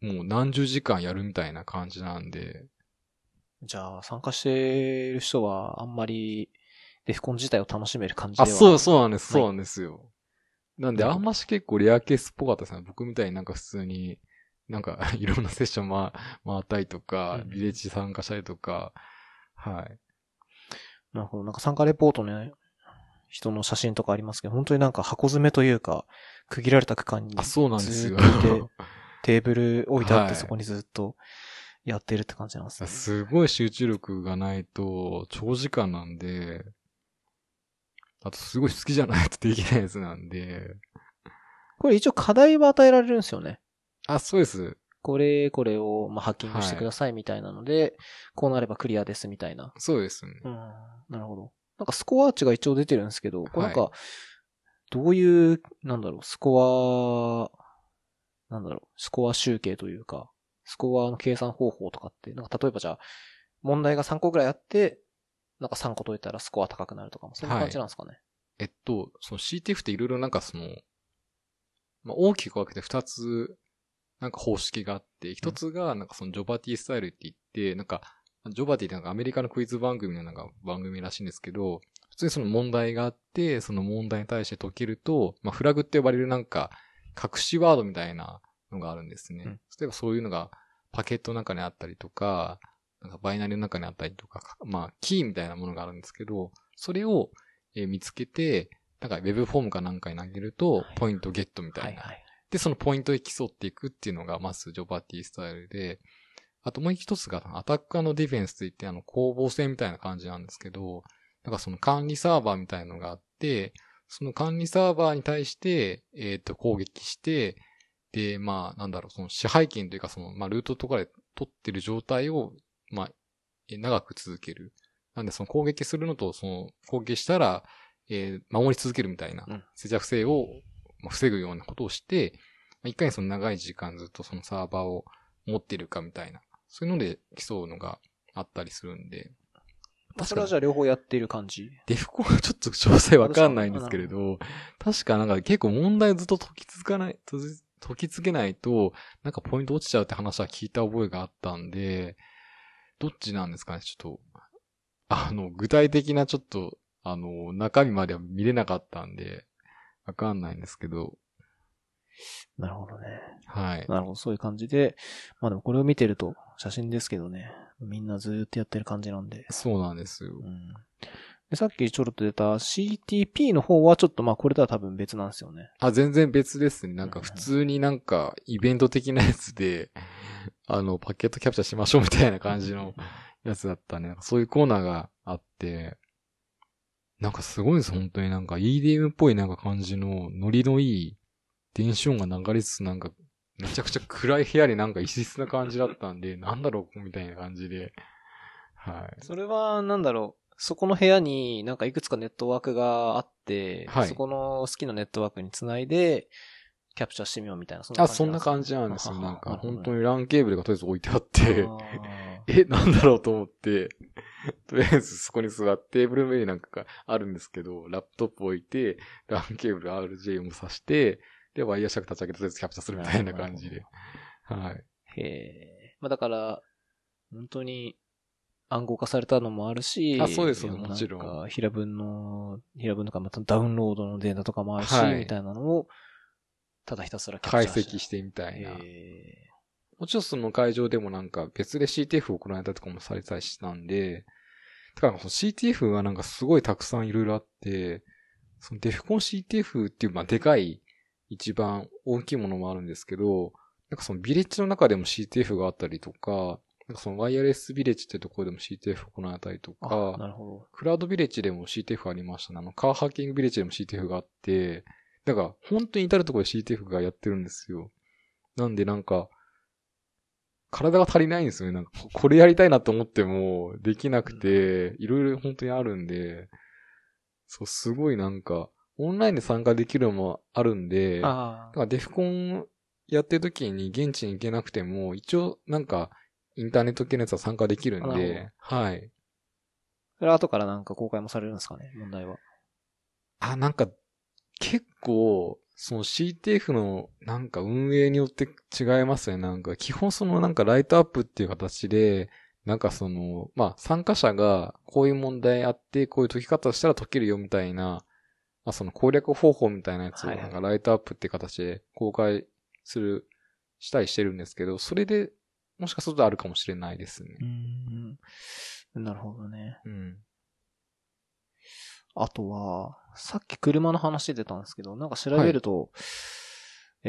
もう何十時間やるみたいな感じなんで、じゃあ、参加してる人は、あんまり、デフコン自体を楽しめる感じではあ、そう、そうなんです、そうなんですよ。なんで、あんまし結構レアケースっぽかったですね。僕みたいになんか普通に、なんか、いろんなセッション回、回ったりとか、ビレッジ参加したりとか、はい。なるほど。なんか参加レポートね、人の写真とかありますけど、本当になんか箱詰めというか、区切られた区間に。あ、そうなんですよ。テーブル置いてあって、そこにずっと、やってるって感じなんですね。すごい集中力がないと、長時間なんで、あとすごい好きじゃないとできないやつなんで。これ一応課題は与えられるんですよね。あ、そうです。これ、これを、まあ、ハッキングしてくださいみたいなので、はい、こうなればクリアですみたいな。そうですね。うん。なるほど。なんかスコア値が一応出てるんですけど、これなんか、どういう、なんだろう、スコア、なんだろう、スコア集計というか、スコアの計算方法とかって、なんか例えばじゃあ、問題が3個ぐらいあって、なんか3個解いたらスコア高くなるとかも、そういう感じなんですかね。はい、えっと、その CTF っていろいろなんかその、まあ、大きく分けて2つ、なんか方式があって、1つがなんかそのジョバティスタイルって言って、なんか、ジョバティってなんかアメリカのクイズ番組のなんか番組らしいんですけど、普通にその問題があって、その問題に対して解けると、まあ、フラグって呼ばれるなんか、隠しワードみたいな、のがあるんですね。例えばそういうのがパケットの中にあったりとか、なんかバイナリの中にあったりとか、まあ、キーみたいなものがあるんですけど、それを、え見つけて、なんか Web フォームかなんかに投げると、ポイントゲットみたいな。で、そのポイントで競っていくっていうのが、まずジョバティスタイルで、あともう一つが、アタッカーのディフェンスといって、あの、攻防戦みたいな感じなんですけど、なんかその管理サーバーみたいのがあって、その管理サーバーに対して、えっ、と、攻撃して、で、まあ、なんだろう、その支配権というか、その、まあ、ルートとかで取ってる状態を、まあ、長く続ける。なんで、その攻撃するのと、その、攻撃したら、えー、守り続けるみたいな、接着性を、まあ、防ぐようなことをして、まあ、いかにその長い時間ずっとそのサーバーを持ってるかみたいな、そういうので競うのがあったりするんで。それはじゃあ両方やっている感じデフコンはちょっと詳細わかんないんですけれど、確かなんか結構問題ずっと解き続かない、解きつけないと、なんかポイント落ちちゃうって話は聞いた覚えがあったんで、どっちなんですかねちょっと、あの、具体的なちょっと、あの、中身までは見れなかったんで、わかんないんですけど。なるほどね。はい。なるほど、そういう感じで、まあでもこれを見てると、写真ですけどね、みんなずーっとやってる感じなんで。そうなんですよ。うんでさっきちょろっと出た CTP の方はちょっとまあこれとは多分別なんですよね。あ、全然別ですね。なんか普通になんかイベント的なやつで、あの、パケットキャプチャーしましょうみたいな感じのやつだったね。そういうコーナーがあって、なんかすごいです、本当になんか EDM っぽいなんか感じのノリのいい電子音が流れつつなんかめちゃくちゃ暗い部屋でなんか異質な感じだったんで、なんだろうみたいな感じで。はい。それは、なんだろう。そこの部屋になんかいくつかネットワークがあって、はい、そこの好きなネットワークにつないで、キャプチャーしてみようみたいな、そんな感じあ、そんな感じなんですよ。なんか、本当にランケーブルがとりあえず置いてあって、え、なんだろうと思って、とりあえずそこに座って、テーブルメリーなんかがあるんですけど、ラップトップ置いて、ランケーブル RJ も挿して、で、ワイヤーシャク立ち上げてとりあえずキャプチャーするみたいな感じで。はい。へえ。まあだから、本当に、暗号化されたのもあるし、あ、そうですもちろん。ん平文の、平文とかまたダウンロードのデータとかもあるし、はい、みたいなのを、ただひたすら解析してみたいな。もちろんその会場でもなんか別で CTF を行われたとかもされたりしたんで、だから CTF はなんかすごいたくさんいろいろあって、そのデフコン CTF っていう、まあでかい一番大きいものもあるんですけど、なんかそのビレッジの中でも CTF があったりとか、なんかそのワイヤレスビレッジってところでも CTF 行えたりとか、なるほど。クラウドビレッジでも CTF ありましたね。あの、カーハッキングビレッジでも CTF があって、なんか本当に至るところで CTF がやってるんですよ。なんでなんか、体が足りないんですよね。なんか、これやりたいなと思っても、できなくて、いろいろ本当にあるんで、そう、すごいなんか、オンラインで参加できるのもあるんで、デフコンやってる時に現地に行けなくても、一応なんか、インターネット系のやつは参加できるんで、はい。それは後からなんか公開もされるんですかね、問題は。あ、なんか、結構、その CTF のなんか運営によって違いますね。なんか基本そのなんかライトアップっていう形で、なんかその、まあ参加者がこういう問題あって、こういう解き方したら解けるよみたいな、まあその攻略方法みたいなやつをなんかライトアップっていう形で公開する、したりしてるんですけど、それでもしかするとあるかもしれないですね。うん。なるほどね。うん。あとは、さっき車の話出たんですけど、なんか調べると、はい、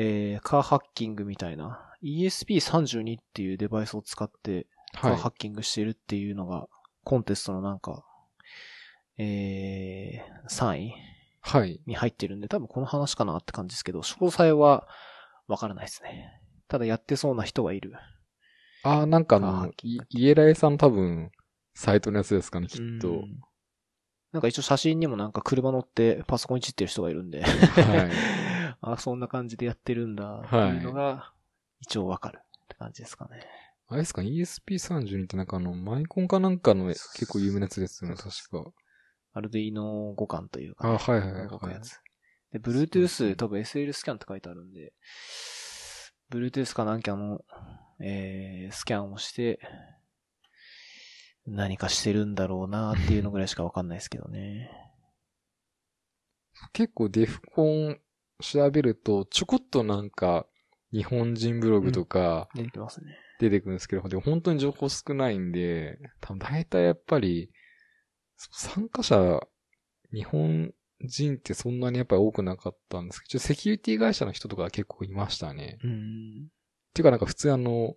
えー、カーハッキングみたいな、ESP32 っていうデバイスを使って、カーハッキングしてるっていうのが、はい、コンテストのなんか、えー、3位はい。に入ってるんで、多分この話かなって感じですけど、詳細はわからないですね。ただやってそうな人はいる。ああ、なんかあの、イエライさん多分、サイトのやつですかね、きっと。なんか一応写真にもなんか車乗ってパソコンいじってる人がいるんではい。あ、そんな感じでやってるんだ、っていうのが、一応わかるって感じですかね。あれですか、ESP32 ってなんかあの、マイコンかなんかの結構有名なやつですよね、確か。アルディの互換というか、ね。あ、はいはいはい、はい。で、Bluetooth、多分 SL スキャンって書いてあるんで、Bluetooth かなんかあの、えー、スキャンをして、何かしてるんだろうなっていうのぐらいしかわかんないですけどね。結構デフコン調べると、ちょこっとなんか、日本人ブログとか、出てきますね。出てくるんですけど、でも本当に情報少ないんで、多分大体やっぱり、参加者、日本人ってそんなにやっぱり多くなかったんですけど、セキュリティ会社の人とか結構いましたね。うん。ていうかなんか普通あの、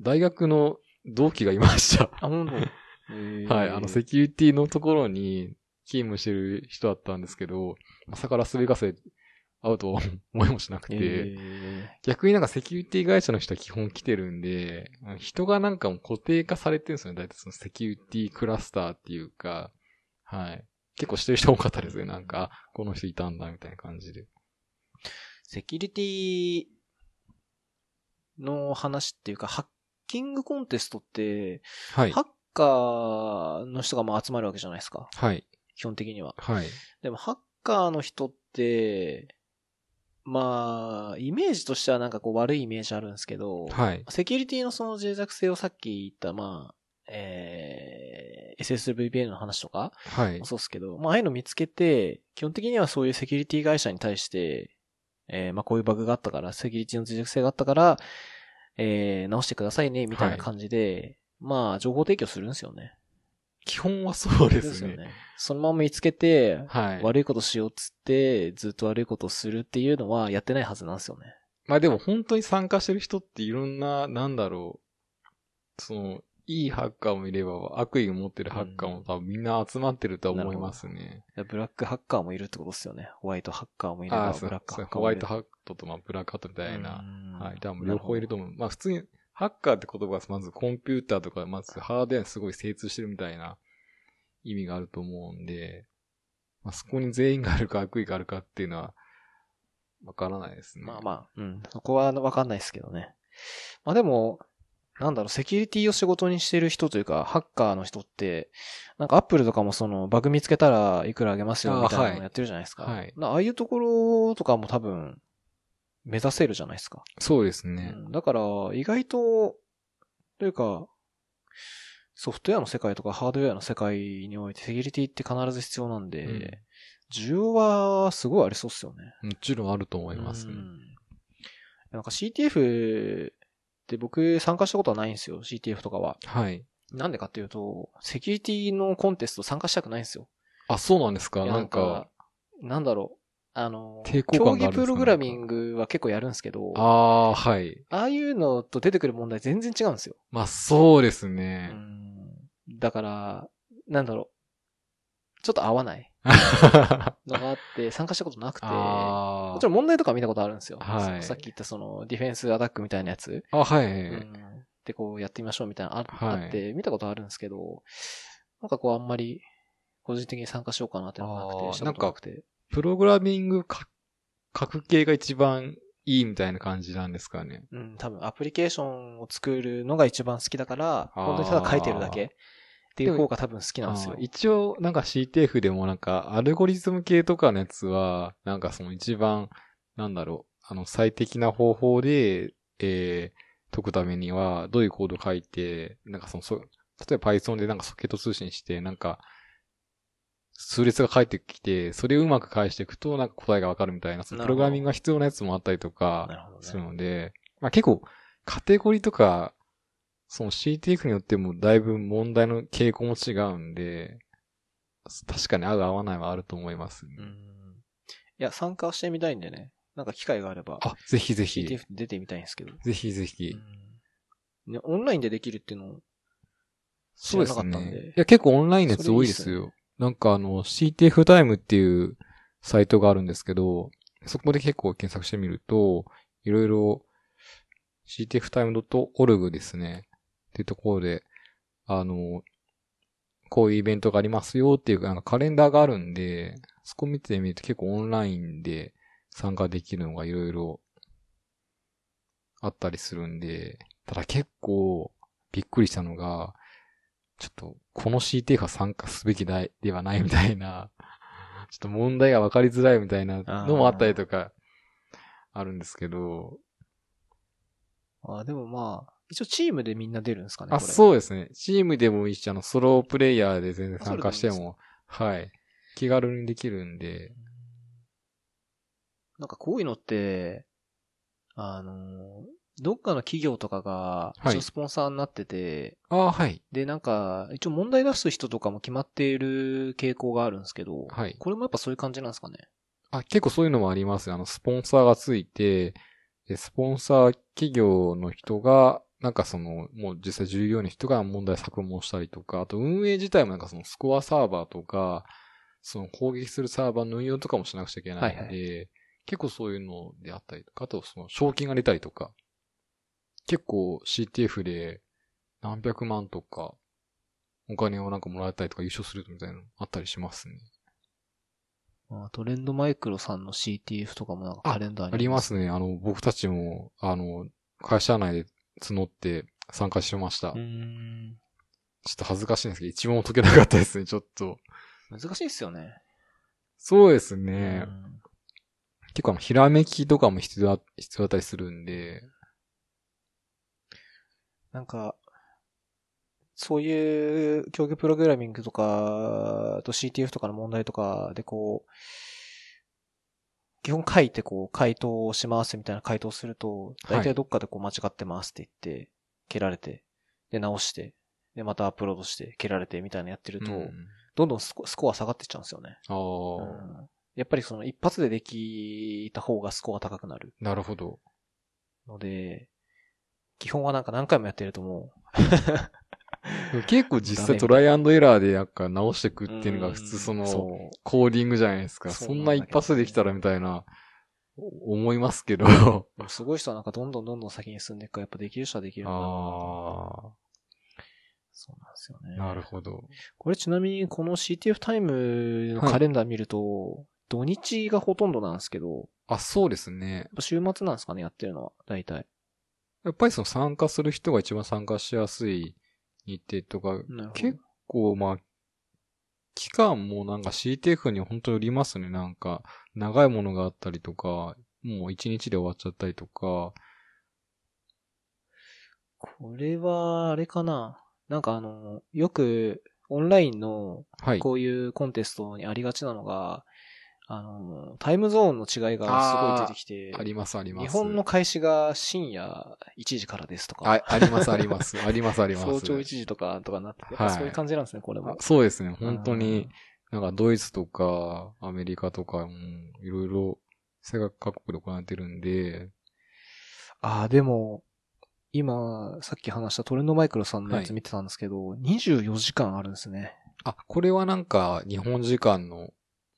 大学の同期がいました あ、の。当。はい、あの、セキュリティのところに勤務してる人だったんですけど、朝から滑らせ会うとは 思いもしなくて、えー、逆になんかセキュリティ会社の人は基本来てるんで、人がなんかも固定化されてるんですよね。大体そのセキュリティクラスターっていうか、はい。結構してる人多かったですね。なんか、この人いたんだみたいな感じで。セキュリティの話っていうか、ハッキングコンテストって、はい、ハッカーの人がまあ集まるわけじゃないですか。はい。基本的には。はい。でも、ハッカーの人って、まあ、イメージとしてはなんかこう悪いイメージあるんですけど、はい。セキュリティのその脆弱性をさっき言った、まあ、えー、SSVPN の話とか、はい。そうですけど、まあ、ああいうの見つけて、基本的にはそういうセキュリティ会社に対して、えー、まあ、こういうバグがあったから、セキュリティの脆弱性があったから、えー、直してくださいね、みたいな感じで、はい、まあ、情報提供するんですよね。基本はそうですね。すねそのまま見つけて、はい、悪いことしようっつって、ずっと悪いことをするっていうのはやってないはずなんですよね。まあでも本当に参加してる人っていろんな、なんだろう、その、いいハッカーもいれば、悪意を持ってるハッカーも多分みんな集まってると思いますね。ブラックハッカーもいるってことですよね。ホワイトハッカーもいれば、ブラックハッカーもいる。ホワイトハットとまあブラックハットみたいな。はい。多分両方いると思う。まあ普通に、ハッカーって言葉はまずコンピューターとか、まずハードウェアにすごい精通してるみたいな意味があると思うんで、まあそこに全員があるか悪意があるかっていうのは、わからないですね。まあまあ、うん。そこはわかんないですけどね。まあでも、なんだろう、セキュリティを仕事にしてる人というか、ハッカーの人って、なんかアップルとかもその、バグ見つけたらいくらあげますよみたいなのやってるじゃないですか。あ、はい、あいうところとかも多分、目指せるじゃないですか。そうですね。うん、だから、意外と、というか、ソフトウェアの世界とかハードウェアの世界においてセキュリティって必ず必要なんで、うん、需要はすごいありそうっすよね。もちろんあると思いますね、うん、なんか CTF で、僕参加したことはないんですよ、CTF とかは。はい。なんでかっていうと、セキュリティのコンテスト参加したくないんですよ。あ、そうなんですかなんか、なんだろう。あの、あ競技プログラミングは結構やるんですけど、ああ、はい。ああいうのと出てくる問題全然違うんですよ。まあ、そうですね。だから、なんだろう。ちょっと合わない。のがあって、参加したことなくて、もちろん問題とか見たことあるんですよ。はい、さっき言ったその、ディフェンスアタックみたいなやつ。あ、はい、うん。で、こうやってみましょうみたいなのあ,、はい、あって、見たことあるんですけど、なんかこうあんまり、個人的に参加しようかなってのがなくて、したことなくて。なんか、プログラミングか、格系が一番いいみたいな感じなんですかね。うん、多分アプリケーションを作るのが一番好きだから、本当にただ書いてるだけ。っていう方が多分好きなんですよ。一応、なんか CTF でもなんか、アルゴリズム系とかのやつは、なんかその一番、なんだろう、あの、最適な方法で、えー、解くためには、どういうコード書いて、なんかその、そ例えば Python でなんかソケット通信して、なんか、数列が返ってきて、それをうまく返していくと、なんか答えがわかるみたいな、そのプログラミングが必要なやつもあったりとか、するので、まあ結構、カテゴリーとか、その c t f によってもだいぶ問題の傾向も違うんで、確かに合う合わないはあると思います、ね、いや、参加してみたいんでね。なんか機会があれば。あ、ぜひぜひ。CTF 出てみたいんですけど。ぜひぜひ。ね、オンラインでできるっていうの知らなかったんで。そうですね。いや、結構オンラインのやつ多いですよ。いいすね、なんかあの、CTF タイムっていうサイトがあるんですけど、そこで結構検索してみると、いろいろ ctftime.org ですね。っていうところで、あの、こういうイベントがありますよっていう、なんかカレンダーがあるんで、そこ見てみると結構オンラインで参加できるのがいろいろあったりするんで、ただ結構びっくりしたのが、ちょっとこの CT が参加すべきではないみたいな、ちょっと問題がわかりづらいみたいなのもあったりとか、あるんですけど。あでもまあ、一応チームでみんな出るんですかねあ、そうですね。チームでもいいし、あの、ソロプレイヤーで全然参加しても、はい。気軽にできるんで。なんかこういうのって、あの、どっかの企業とかが、一応スポンサーになってて、はい、ああ、はい。で、なんか、一応問題出す人とかも決まっている傾向があるんですけど、はい。これもやっぱそういう感じなんですかね。あ、結構そういうのもあります。あの、スポンサーがついて、スポンサー企業の人が、なんかその、もう実際従業員の人が問題作問したりとか、あと運営自体もなんかそのスコアサーバーとか、その攻撃するサーバーの運用とかもしなくちゃいけないので、はいはい、結構そういうのであったりとか、あとその賞金が出たりとか、結構 CTF で何百万とか、お金をなんかもらえたりとか優勝するみたいなのあったりしますね。あトレンドマイクロさんの CTF とかもなんかカレンダーにありますね。あの、僕たちも、あの、会社内で募って参加しました。ちょっと恥ずかしいんですけど、一問も解けなかったですね、ちょっと。難しいっすよね。そうですね。結構あの、ひらめきとかも必要だ、必要だったりするんで。なんか、そういう競技プログラミングとか、と CTF とかの問題とかでこう、基本書いてこう、回答をしますみたいな回答すると、大体どっかでこう間違ってますって言って、蹴られて、で、直して、で、またアップロードして、蹴られてみたいなやってると、どんどんスコスコア下がってっちゃうんですよね。うんやっぱりその一発でできた方がスコア高くなるなるほど。ので、基本はなんか何回もやってるともう 結構実際トライアンドエラーでなんか直してくっていうのが普通その、コーディングじゃないですか。そんな一発できたらみたいな、思いますけど。すごい人はなんかどんどんどんどん先に進んでいくから、やっぱできる人はできるんだああ。そうなんですよね。なるほど。これちなみにこの CTF タイムのカレンダー見ると、土日がほとんどなんですけど。あ、そうですね。週末なんですかね、やってるのは、大体。やっぱりその参加する人が一番参加しやすいにてとか、結構まあ、期間もなんか CTF に本当よりますね。なんか、長いものがあったりとか、もう一日で終わっちゃったりとか。これは、あれかな。なんかあの、よく、オンラインの、こういうコンテストにありがちなのが、はあの、タイムゾーンの違いがすごい出てきて、ありますあります。日本の開始が深夜1時からですとか。あありますあります。あります あります。早朝1時とかとかなってて、はい、そういう感じなんですね、これも。そうですね、本当に。なんかドイツとかアメリカとかもいろいろ世界各国で行われてるんで。ああ、でも、今、さっき話したトレンドマイクロさんのやつ見てたんですけど、はい、24時間あるんですね。あ、これはなんか日本時間の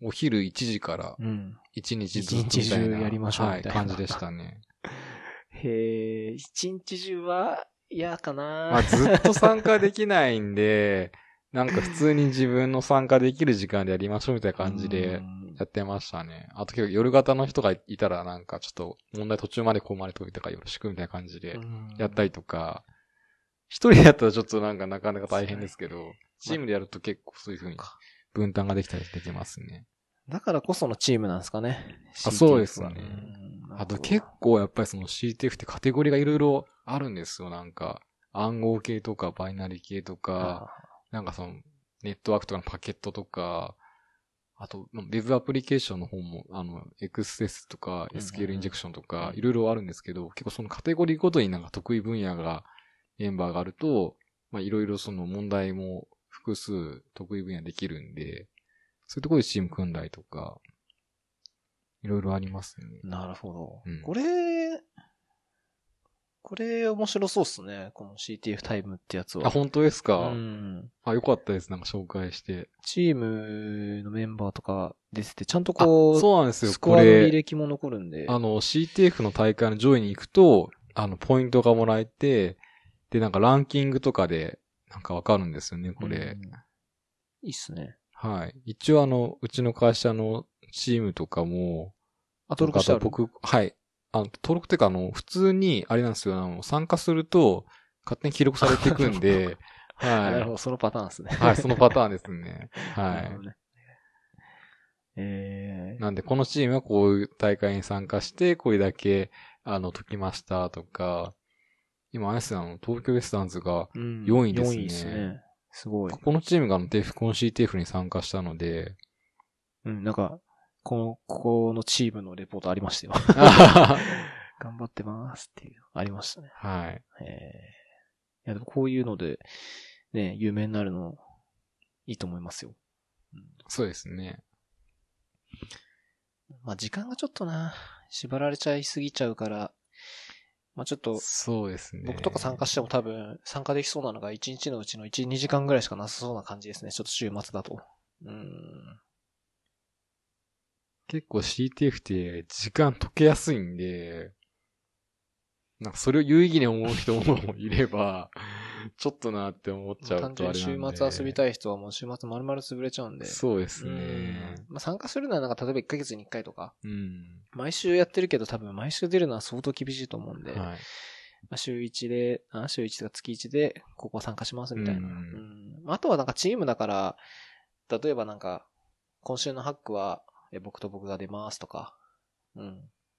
お昼1時から1日ずつみたやりましょうみたいな、はい、感じでしたね。へえ、一日中は嫌かな、まあ、ずっと参加できないんで、なんか普通に自分の参加できる時間でやりましょうみたいな感じでやってましたね。あと結構夜型の人がいたらなんかちょっと問題途中までこうまでといたからよろしくみたいな感じでやったりとか、一人でやったらちょっとなんかなかなか大変ですけど、チームでやると結構そういうふうに分担ができたりできますね。だからこそのチームなんですかね。あそうですね。あと結構やっぱりその CTF ってカテゴリーがいろいろあるんですよ。なんか、暗号系とかバイナリー系とか、なんかその、ネットワークとかのパケットとか、あと、デブアプリケーションの方も、あの、XS とか SQL インジェクションとか、いろいろあるんですけど、結構そのカテゴリーごとになんか得意分野が、メンバーがあると、まあいろいろその問題も複数得意分野できるんで、そういうところでチーム組んだりとか、いろいろありますね。なるほど。うん、これ、これ面白そうっすね。この CTF タイムってやつは。あ、本当ですかうん。あ、よかったです。なんか紹介して。チームのメンバーとか出てて、ちゃんとこう、そうなんですよ。スコアの履歴も残るんで。あの、CTF の大会の上位に行くと、あの、ポイントがもらえて、で、なんかランキングとかで、なんかわかるんですよね、これ。いいっすね。はい。一応あの、うちの会社のチームとかも、あ、登録したら僕、はい。あの、登録っていうかあの、普通に、あれなんですよ、あの、参加すると、勝手に記録されていくんで、はい。なるほど、そのパターンですね。はい、そのパターンですね。はい。えー、なんで、このチームはこういう大会に参加して、これだけ、あの、解きましたとか、今、アイスすね、東京ウエスタンズが4位ですね。うん、ですね。すごい。ここのチームがあの、コンフ、シーテーフに参加したので。うん、なんか、この、ここのチームのレポートありましたよ。頑張ってますっていう、ありましたね。はい。ええー、いや、でもこういうので、ね、有名になるの、いいと思いますよ。うん、そうですね。まあ、時間がちょっとな、縛られちゃいすぎちゃうから、まあちょっと、そうですね。僕とか参加しても多分、参加できそうなのが1日のうちの1、2時間ぐらいしかなさそうな感じですね。ちょっと週末だと。うん。結構 CTF って時間解けやすいんで、なんかそれを有意義に思う人も いれば、ちょっとなって思っちゃうとあれ単純に週末遊びたい人はもう週末丸々潰れちゃうんで。そうですね。まあ、参加するのはなんか例えば1ヶ月に1回とか。うん。毎週やってるけど多分毎週出るのは相当厳しいと思うんで。はい。まあ、週1で、あ週1とか月1でここ参加しますみたいな。うん。あとはなんかチームだから、例えばなんか、今週のハックは、僕と僕が出ますとか。うん。ま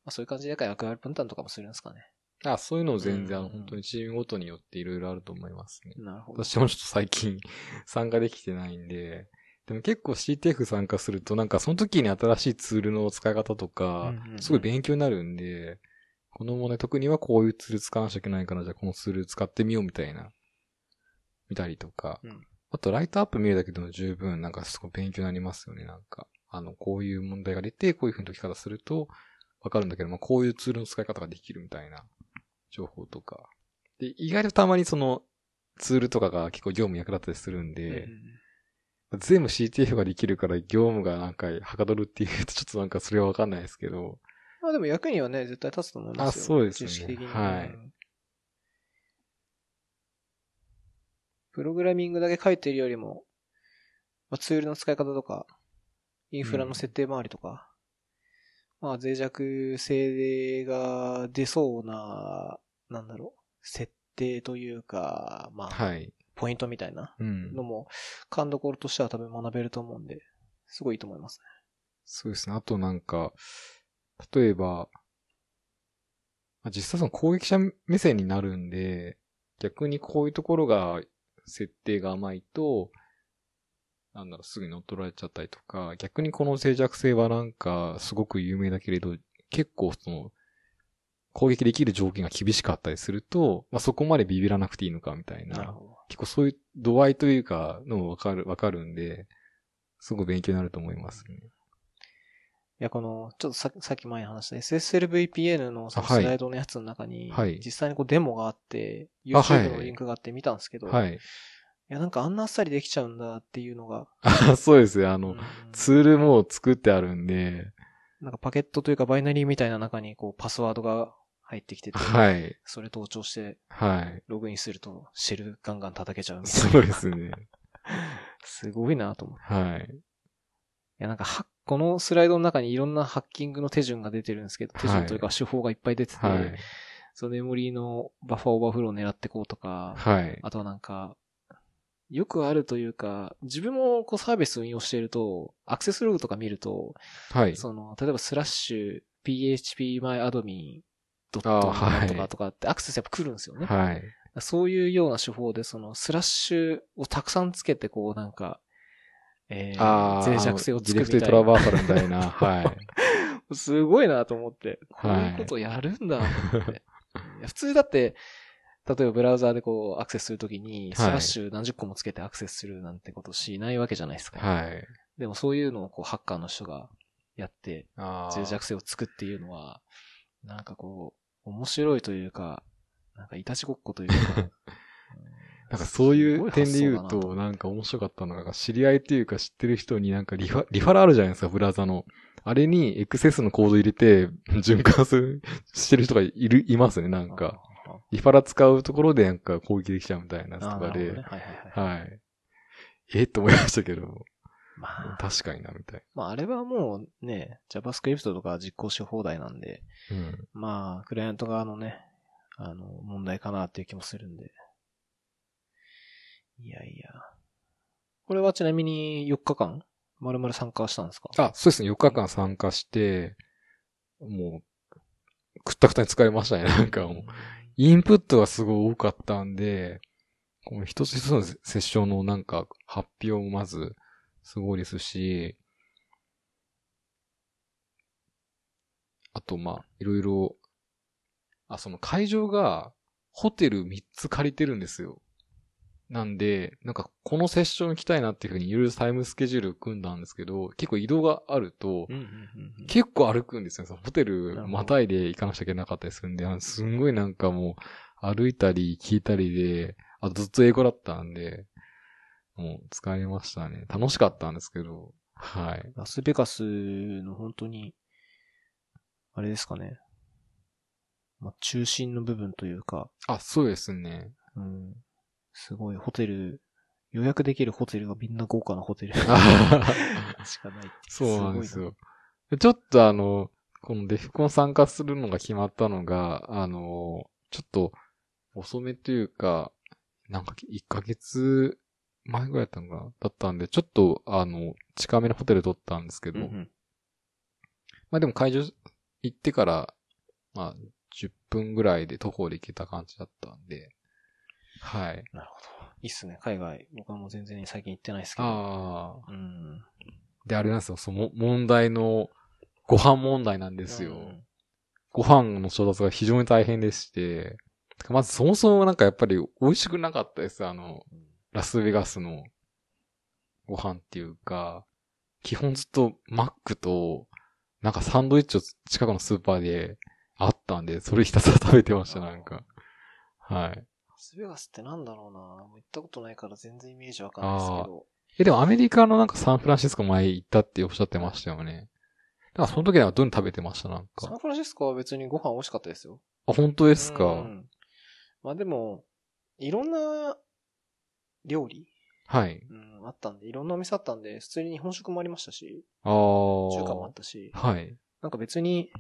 あ、そういう感じで、役割分担とかもするんですかね。あそういうのを全然、あの、本当にチームごとによっていろいろあると思いますね。なるほど。私もちょっと最近 参加できてないんで、でも結構 CTF 参加すると、なんかその時に新しいツールの使い方とか、すごい勉強になるんで、このもね、特にはこういうツール使わなきゃいけないから、じゃあこのツール使ってみようみたいな、見たりとか、うん、あとライトアップ見るだけでも十分、なんかすごい勉強になりますよね、なんか。あの、こういう問題が出て、こういうふうに解き方すると、わかるんだけど、まあ、こういうツールの使い方ができるみたいな。情報とか。で、意外とたまにそのツールとかが結構業務役立ったりするんで、うん、全部 CTF ができるから業務がなんかはかどるっていうとちょっとなんかそれはわかんないですけど。まあでも役にはね、絶対立つと思いますよ。あ、そうですね。知識的に。はい。プログラミングだけ書いてるよりも、まあ、ツールの使い方とか、インフラの設定周りとか、まあ脆弱性が出そうな、なんだろう、設定というか、まあ、はい、ポイントみたいなのも、勘どころとしては多分学べると思うんで、すごいいいと思いますね。そうですね。あとなんか、例えば、実際その攻撃者目線になるんで、逆にこういうところが設定が甘いと、なんだろう、すぐに乗っ取られちゃったりとか、逆にこの脆弱性はなんか、すごく有名だけれど、結構その、攻撃できる条件が厳しかったりすると、まあ、そこまでビビらなくていいのかみたいな、な結構そういう度合いというか、のもわかる、わかるんで、すごく勉強になると思いますね。いや、この、ちょっとささっき前に話した SSLVPN のそのスライドのやつの中に、はい、実際にこうデモがあって、はい、YouTube のリンクがあって見たんですけど、はい、いや、なんかあんなあっさりできちゃうんだっていうのが。そうですね。あの、うん、ツールも作ってあるんで。なんかパケットというかバイナリーみたいな中にこうパスワードが入ってきてて。はい。それ盗聴して。はい。ログインするとシェルガンガン叩けちゃうみたいな。そうですね。すごいなと思って。はい。いや、なんかは、このスライドの中にいろんなハッキングの手順が出てるんですけど、手順というか手法がいっぱい出てて、はい、そのメモリーのバッファーオーバーフローを狙ってこうとか、はい、あとはなんか、よくあるというか、自分もこうサービス運用していると、アクセスログとか見ると、はい。その、例えばスラッシュ php my admin ドットとかとかってアクセスやっぱ来るんですよね。はい。そういうような手法で、そのスラッシュをたくさんつけて、こうなんか、えー、脆弱性を作るみたいな。トラバーサルみたいな。はい。すごいなと思って。こういうことやるんだって。はい、普通だって、例えばブラウザーでこうアクセスするときに、スラッシュ何十個もつけてアクセスするなんてことしないわけじゃないですか。はい。でもそういうのをこうハッカーの人がやって、脆弱性をつくっていうのは、なんかこう、面白いというか、なんかいたちごっこというか。なんかそういう点で言うと、なんか面白かったのが、知り合いっていうか知ってる人になんかリファ、リファラあるじゃないですか、ブラウザの。あれに XS のコード入れて、循環する、してる人がいる、いますね、なんか。リファラ使うところでなんか攻撃できちゃうみたいなやつとかで、ね、はいはいはい。はい。えと思いましたけど。まあ。確かにな、みたいな。まあ、あれはもうね、JavaScript とか実行し放題なんで、うん、まあ、クライアント側のね、あの、問題かなっていう気もするんで。いやいや。これはちなみに4日間まるまる参加したんですかあ、そうですね。4日間参加して、もう、くったくたに使いましたね。なんかもう、インプットがすごい多かったんで、この一つ一つのセッションのなんか発表もまずすごいですし、あとまあ、いろいろ、あ、その会場がホテル3つ借りてるんですよ。なんで、なんかこのセッション行きたいなっていうふうにいろいろタイムスケジュール組んだんですけど、結構移動があると、結構歩くんですよ。ホテルまたいで行かなきゃいけなかったりするんで、すんごいなんかもう歩いたり聞いたりで、あとずっと英語だったんで、もう使いましたね。楽しかったんですけど、はい。ラスベガスの本当に、あれですかね。まあ、中心の部分というか。あ、そうですね。うん。すごい、ホテル、予約できるホテルがみんな豪華なホテルし かないい。そうなんですよ。ちょっとあの、このデフコン参加するのが決まったのが、あの、ちょっと遅めというか、なんか1ヶ月前ぐらいだったのかなだったんで、ちょっとあの、近めのホテル取ったんですけど、うんうん、まあでも会場行ってから、まあ10分ぐらいで徒歩で行けた感じだったんで、はい。なるほど。いいっすね、海外。僕はもう全然最近行ってないっすけど。ああ。うん。で、あれなんですよ、その問題の、ご飯問題なんですよ。うん、ご飯の調達が非常に大変でして、まずそもそもなんかやっぱり美味しくなかったです、あの、ラスベガスのご飯っていうか、基本ずっとマックと、なんかサンドイッチを近くのスーパーであったんで、それひたすら食べてました、なんか。はい。スベガスってなんだろうな行ったことないから全然イメージわかんないですけど。え、でもアメリカのなんかサンフランシスコ前行ったっておっしゃってましたよね。だからその時はどん食べてましたなんか。サンフランシスコは別にご飯美味しかったですよ。あ、本当ですか。うん、まあでも、いろんな料理はい。うん、あったんで、いろんなお店あったんで、普通に日本食もありましたし、あ中華もあったし、はい。なんか別に、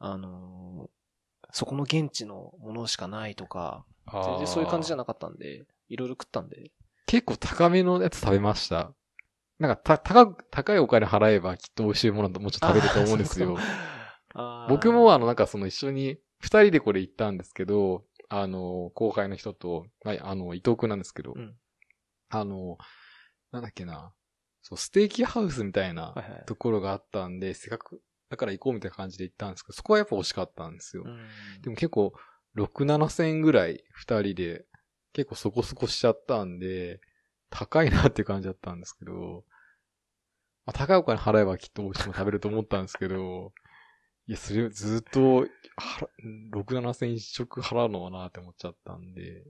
あのー、そこの現地のものしかないとか、全然そういう感じじゃなかったんで、いろいろ食ったんで。結構高めのやつ食べました。なんか、た、高、高いお金払えばきっと美味しいものもうちょっと食べると思うんですよ。僕もあの、なんかその一緒に、二人でこれ行ったんですけど、あの、後輩の人と、はい、あの、伊藤くんなんですけど、うん、あの、なんだっけな、そう、ステーキハウスみたいなところがあったんで、はいはい、せっかく、だから行こうみたいな感じで行ったんですけど、そこはやっぱ惜しかったんですよ。でも結構、6、7千ぐらい二人で結構そこそこしちゃったんで、高いなって感じだったんですけど、まあ、高いお金払えばきっとおうちも食べると思ったんですけど、いや、それずっと、6、7千一食払うのはなって思っちゃったんで、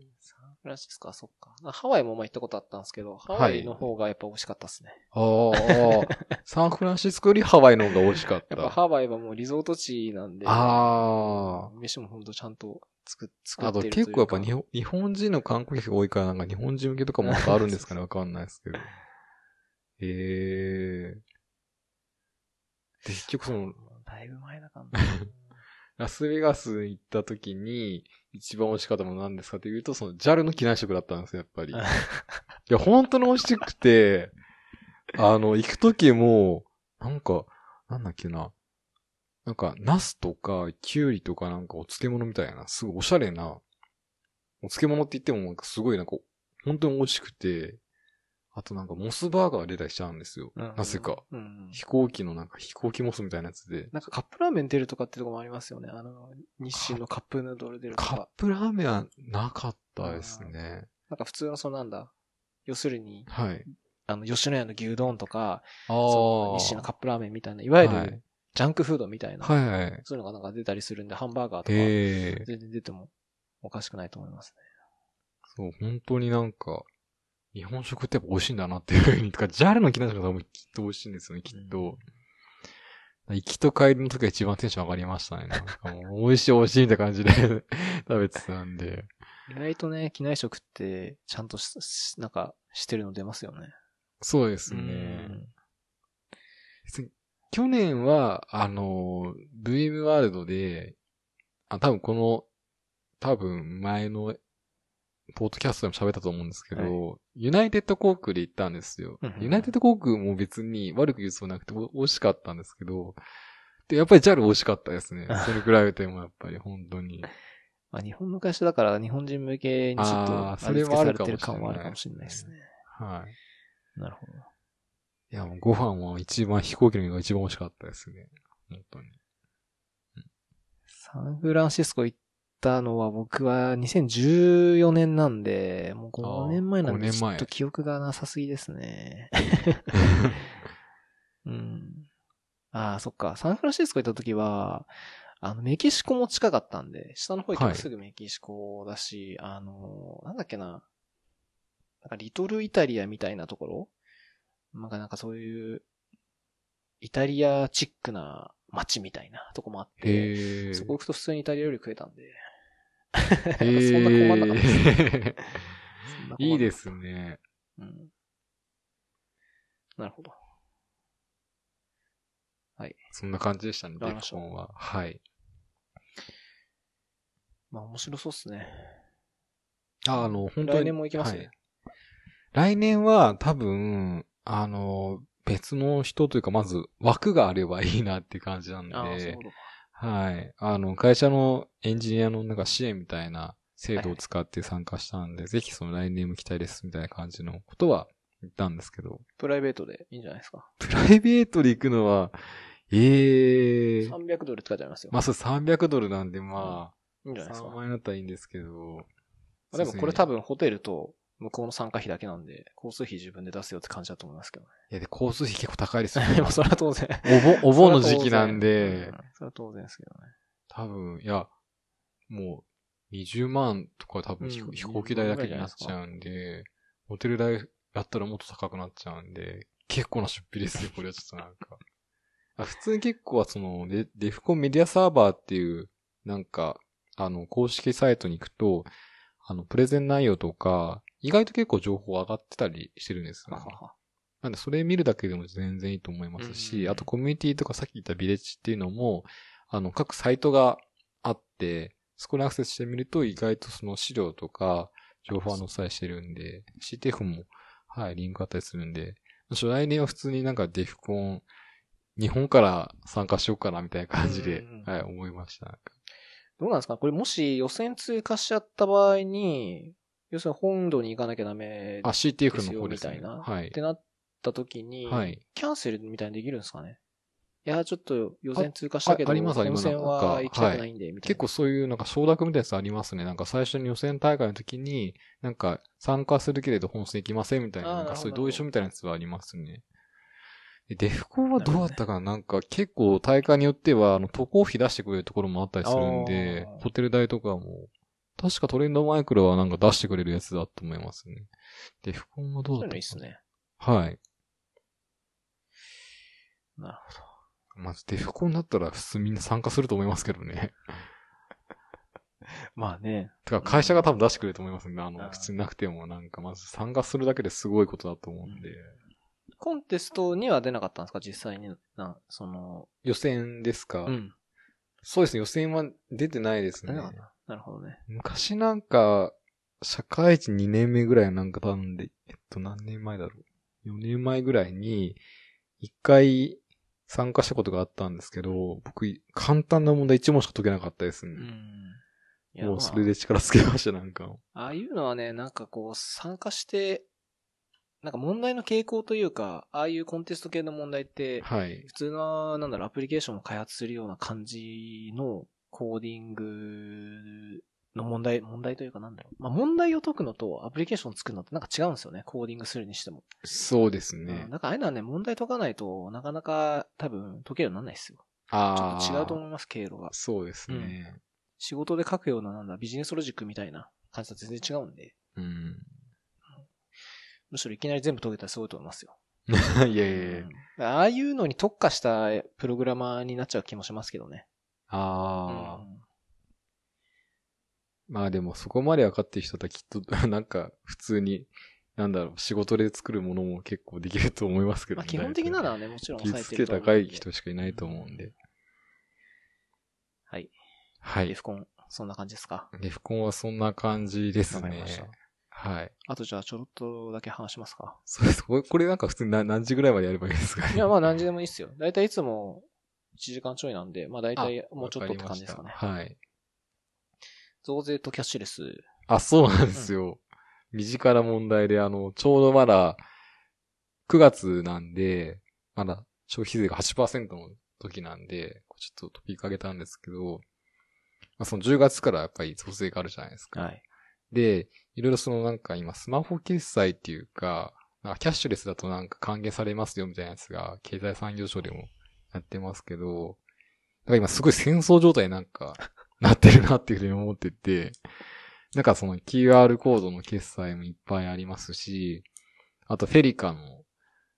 フランシスコはそっか。ハワイもま行ったことあったんですけど、ハワイの方がやっぱ美味しかったですね。ああ、サンフランシスコよりハワイの方が美味しかった。やっぱハワイはもうリゾート地なんで、ああ。飯もほんとちゃんと作、作ってるというか。あと結構やっぱ日本日本人の観光客が多いからなんか日本人向けとかもあるんですかね わかんないですけど。ええー。結局その、だいぶ前だからな。ラスベガス行った時に、一番美味しかったものは何ですかって言うと、その JAL の機内食だったんですよ、やっぱり。いや、本当に美味しくて、あの、行くときも、なんか、なんだっけな、なんか、茄子とか、きゅうりとかなんかお漬物みたいな、すごいおしゃれな、お漬物って言ってもなんかすごいなんか、本当に美味しくて、あとなんかモスバーガー出たりしちゃうんですよ。なぜか。うんうん飛行機のなんか飛行機モスみたいなやつで。なんかカップラーメン出るとかってとこもありますよね。あの、日清のカップヌードル出るとか。カップラーメンはなかったですね。なんか普通のそうなんだ。要するに、はい。あの、吉野家の牛丼とか、その日清のカップラーメンみたいな、いわゆる、ジャンクフードみたいな、はいはい、そういうのがなんか出たりするんで、ハンバーガーとか、全然出てもおかしくないと思いますね。そう、本当になんか、日本食ってやっぱ美味しいんだなっていうふうに、とか、ジャルの機内食もきっと美味しいんですよね、きっと。うん、行きと帰りの時が一番テンション上がりましたね。なんか美味しい美味しいみたいな感じで 食べてたんで。意外とね、機内食ってちゃんとし、なんかしてるの出ますよね。そうですね。去年は、あの、VM ワールドで、あ、多分この、多分前のポッドキャストでも喋ったと思うんですけど、はい、ユナイテッド航空で行ったんですよ。ユナイテッド航空も別に悪く言うそうなくて惜しかったんですけど、で、やっぱり JAL 惜しかったですね。それくらいでもやっぱり本当に。まあ、日本の会社だから日本人向けにちょっと、それはあるかもしれない。感はあるかもしれないですね。はい。なるほど。いや、もうご飯は一番、飛行機のが一番美味しかったですね。本当に。サンフランシスコ行っったのは僕は2014年なんで、もう5年前なんでちょっと記憶がなさすぎですね。うん。ああ、そっか。サンフランシスコ行った時は、あの、メキシコも近かったんで、下の方行ったらすぐメキシコだし、はい、あの、なんだっけな、なんかリトルイタリアみたいなところなんかなんかそういう、イタリアチックな街みたいなとこもあって、そこ行くと普通にイタリア料理食えたんで、そんな困ったいいですね。うん。なるほど。はい。そんな感じでしたね、ディフンは。はい。まあ面白そうっすね。あ、あの、本当に。来年も行きますね。はい、来年は多分、あの、別の人というか、まず枠があればいいなっていう感じなんで。ああ、そうはい。あの、会社のエンジニアのなんか支援みたいな制度を使って参加したんで、はいはい、ぜひその来年も期待ですみたいな感じのことは言ったんですけど。プライベートでいいんじゃないですか。プライベートで行くのは、ええー。300ドル使っちゃいますよ。まあそう300ドルなんでまあ、うん、いいんじゃないですか。3万円だったらいいんですけど。でもこれ多分ホテルと向こうの参加費だけなんで、交通費自分で出すよって感じだと思いますけどね。いや、で、交通費結構高いですよね。ま あ、それは当然。お盆、お盆の時期なんで。それは当然ですけどね。多分、いや、もう、20万とか多分、うん、飛行機代だけになっちゃうんで、ホテル代やったらもっと高くなっちゃうんで、結構な出費ですよ、これはちょっとなんか。あ普通に結構はそのデ、デフコンメディアサーバーっていう、なんか、あの、公式サイトに行くと、あの、プレゼン内容とか、意外と結構情報上がってたりしてるんですよ、ね。なんでそれ見るだけでも全然いいと思いますし、あとコミュニティとかさっき言ったビレッジっていうのも、あの、各サイトがあって、そこにアクセスしてみると意外とその資料とか情報は載せしてるんで、CTF も、はい、リンクあったりするんで、初来年は普通になんかデフコン、日本から参加しようかなみたいな感じで、はい、思いました。どうなんですかこれもし予選通過しちゃった場合に、要するに本土に行かなきゃダメあ、CTF の方みですたいな。はいってなった時に、はいキャンセルみたいにできるんですかねいや、ちょっと予選通過したけど、あありますありますは行きたくないんで、みたいな。結構そういうなんか承諾みたいなやつありますね。なんか最初に予選大会の時に、なんか参加するけれど本戦行きませんみたいな、なんかそういう同意書みたいなやつはありますね。でデフコンはどうだったかななんか結構大会によっては、あの、渡航費出してくれるところもあったりするんでホテル代とかも確かトレンドマイクロはなんか出してくれるやつだと思いますね。デフコンはどうだったかですね。はい。なるほど。まず、デフコンだったら普通みんな参加すると思いますけどね。まあね。てか、会社が多分出してくれると思いますね、あの、普通になくても、なんか、まず参加するだけですごいことだと思うんで。コンテストには出なかったんですか実際に、な、その。予選ですか、うん、そうですね、予選は出てないですね。出なかった。なるほどね。昔なんか、社会人2年目ぐらいなんかたんで、えっと何年前だろう。4年前ぐらいに、一回参加したことがあったんですけど、僕、簡単な問題1問しか解けなかったですね。うん。もうそれで力つけました、なんか。ああいうのはね、なんかこう、参加して、なんか問題の傾向というか、ああいうコンテスト系の問題って、はい。普通の、なんだろう、アプリケーションを開発するような感じのコーディングの問題、問題というかなんだろう。まあ、問題を解くのとアプリケーション作るのってなんか違うんですよね。コーディングするにしても。そうですね。なんかああいうのはね、問題解かないとなかなか多分解けるようにならないですよ。ああ。ちょっと違うと思います、経路が。そうですね、うん。仕事で書くようななんだ、ビジネスロジックみたいな感じと全然違うんで。うん。むしろいきなり全部解けたらすごいと思いますよ。いやいやいや、うん、ああいうのに特化したプログラマーになっちゃう気もしますけどね。ああ、まあでもそこまで分かってる人はきっと、なんか普通に、なんだろう、仕事で作るものも結構できると思いますけど、まあ、基本的なのはね、もちろん抑えてると高い人しかいないと思うんで。はい。はい。レフコン、そんな感じですかレフコンはそんな感じですね。はい。あとじゃあちょろっとだけ話しますか。そうです。これなんか普通に何時ぐらいまでやればいいですか、ね、いや、まあ何時でもいいっすよ。だいたいいつも1時間ちょいなんで、まあ大体もうちょっとって感じですかね。かはい。増税とキャッシュレス。あ、そうなんですよ。うん、身近な問題で、あの、ちょうどまだ、9月なんで、まだ消費税が8%の時なんで、ちょっと飛びかけたんですけど、まあ、その10月からやっぱり増税があるじゃないですか。はい。で、いろいろそのなんか今スマホ決済っていうか、なんかキャッシュレスだとなんか還元されますよみたいなやつが経済産業省でもやってますけど、なんか今すごい戦争状態なんか、なってるなっていうふうに思ってて、なんかその QR コードの決済もいっぱいありますし、あとフェリカの、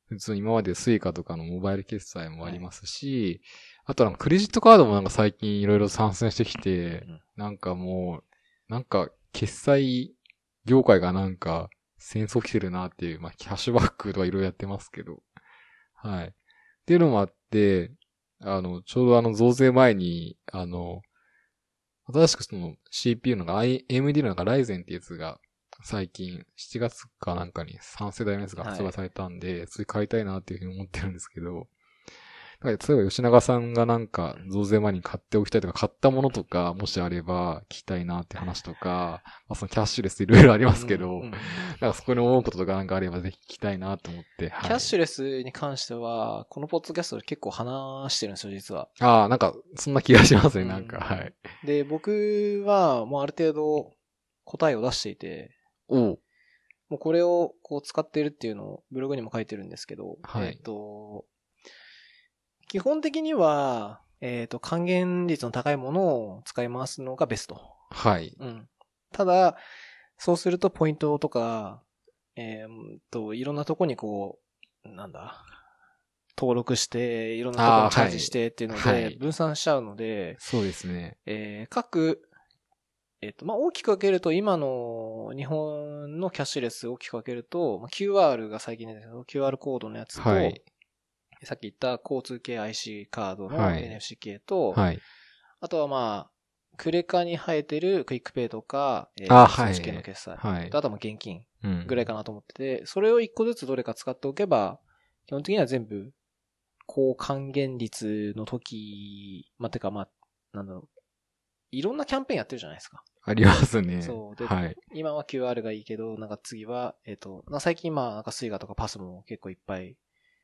普通今までスイカとかのモバイル決済もありますし、あとなんかクレジットカードもなんか最近いろいろ参戦してきて、なんかもう、なんか決済業界がなんか戦争来てるなっていう、まあキャッシュバックとかいろいろやってますけど、はい。っていうのもあって、あの、ちょうどあの、増税前に、あの、新しくその CPU のが AMD のなんか Ryzen ってやつが最近7月かなんかに3世代のやつが発売されたんで、はい、それ買いたいなっていうふうに思ってるんですけど、例えば吉永さんがなんか、増税前に買っておきたいとか、買ったものとか、もしあれば、聞きたいなって話とか、まあ、そのキャッシュレスいろいろありますけど、うんうん、なんかそこに思うこととかなんかあれば、ぜひ聞きたいなと思って、はい、キャッシュレスに関しては、このポッドキャストで結構話してるんですよ、実は。ああ、なんか、そんな気がしますね、なんか、うん、はい。で、僕は、もうある程度、答えを出していて、おもうこれをこう使ってるっていうのをブログにも書いてるんですけど、はい、えっ、ー、と、基本的には、えっ、ー、と、還元率の高いものを使い回すのがベスト。はい。うん。ただ、そうするとポイントとか、えっ、ー、と、いろんなとこにこう、なんだ、登録して、いろんなとこにチャージしてっていうので、分散しちゃうので、はいはい、そうですね。えー、各、えっ、と、まあ、大きく分けると、今の日本のキャッシュレス大きく分けると、まあ、QR が最近出てる QR コードのやつと、はい、さっき言った交通系 IC カードの NFC 系と、はい、あとはまあ、クレカに生えてるクイックペイとか、えあ、はい。系の決済。はい。あとはもう現金ぐらいかなと思ってて、うん、それを一個ずつどれか使っておけば、基本的には全部、高還元率の時、まあ、てかまあ、なんだろう。いろんなキャンペーンやってるじゃないですか。ありますね。そう。で、はい、今は QR がいいけど、なんか次は、えっ、ー、と、最近まあ、なんかイガとかパスも結構いっぱい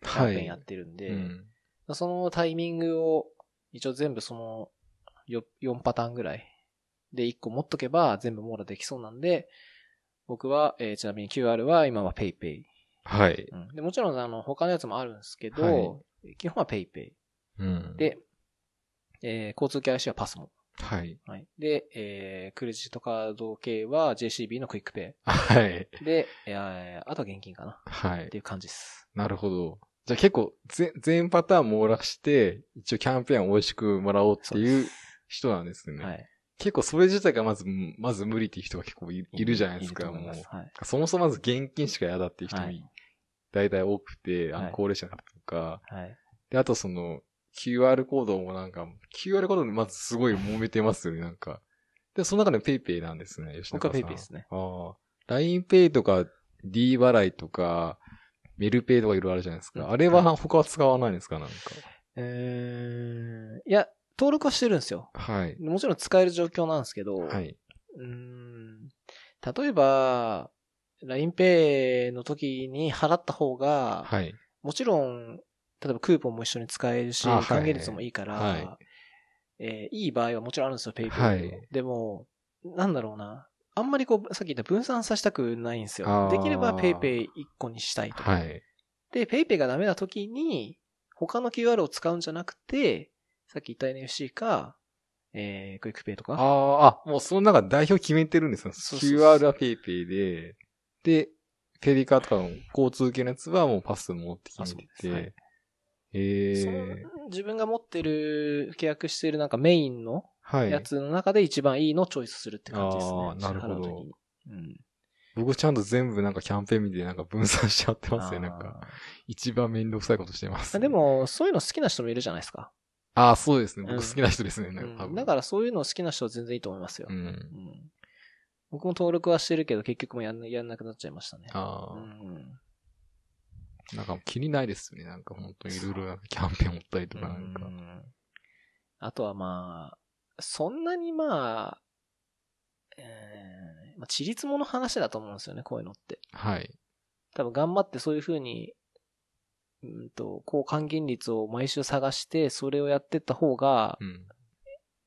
キャンペーンやってるんで、はいうん、そのタイミングを、一応全部その4、4パターンぐらいで1個持っとけば全部網羅できそうなんで、僕は、えー、ちなみに QR は今は PayPay。はい、うん、で。もちろん、あの、他のやつもあるんですけど、はい、基本は PayPay。うん、で、えー、交通系 IC はパスモ。はい。はい。で、えー、クレジットカード系は JCB のクイックペイ。はい。で、えー、あとは現金かな。はい。っていう感じです。なるほど。じゃあ結構全、全パターン網羅して、一応キャンペーンを美味しくもらおうっていう人なんですね。はい。結構それ自体がまず、まず無理っていう人が結構いるじゃないですか、もう、はい。そもそもまず現金しか嫌だっていう人も、い、大体多くて、あ高齢者の方とか、はい。で、あとその、QR コードもなんか、QR コードでまずすごい揉めてますよね、なんか。で、その中で PayPay なんですね、吉野さん。僕は PayPay ですね。ああ。LINEPay とか D 払いとか、メルペイとかいろいろあるじゃないですか。あれは他は使わないんですかなんか。えー、いや、登録はしてるんですよ。はい。もちろん使える状況なんですけど、はい。うん。例えば、LINEPay の時に払った方が、はい。もちろん、例えばクーポンも一緒に使えるし、還元率もいいから、はい、えー、いい場合はもちろんあるんですよ、PayPay、はい。でも、なんだろうな。あんまりこう、さっき言った分散させたくないんですよ。できれば PayPay1 個にしたいと。はい。で、PayPay がダメな時に、他の QR を使うんじゃなくて、さっき言った NFC か、えー、クイックペイとか。ああ、もうその中代表決めてるんですよ。QR は PayPay で、で、ペリカとかの交通系のやつはもうパス持ってきてて、はい、えー、自分が持ってる、契約してるなんかメインのやつの中で一番いいのをチョイスするって感じですね。ああ、なるほど。うん、僕ちゃんと全部なんかキャンペーン見てなんか分散しちゃってますね。なんか、一番面倒くさいことしてます。でも、そういうの好きな人もいるじゃないですか。ああ、そうですね。僕好きな人ですね。うん、んだからそういうの好きな人は全然いいと思いますよ。うん、うん、僕も登録はしてるけど、結局もやんやんなくなっちゃいましたね。ああ。んなんか気にないですよね。なんか本当にいろいろキャンペーン持ったりとかなんか。あとはまあ、そんなにまあ、えー、まあ、ちりつもの話だと思うんですよね、こういうのって。はい。多分頑張ってそういうふうに、うんと、交還元率を毎週探して、それをやってった方が、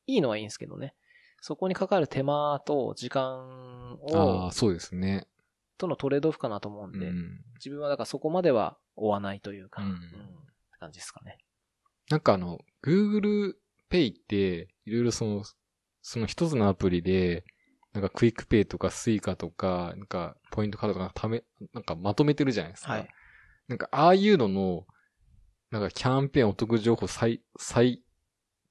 いいのはいいんですけどね。そこにかかる手間と時間を、ああ、そうですね。とのトレードオフかなと思うんで、うん、自分はだからそこまでは追わないというか、うん、うん、感じですかね。なんかあの、Google ペイって、いろいろその、その一つのアプリで、なんかクイックペイとかスイカとか、なんかポイントカードとかため、なんかまとめてるじゃないですか。はい、なんかああいうのの、なんかキャンペーンお得情報最、最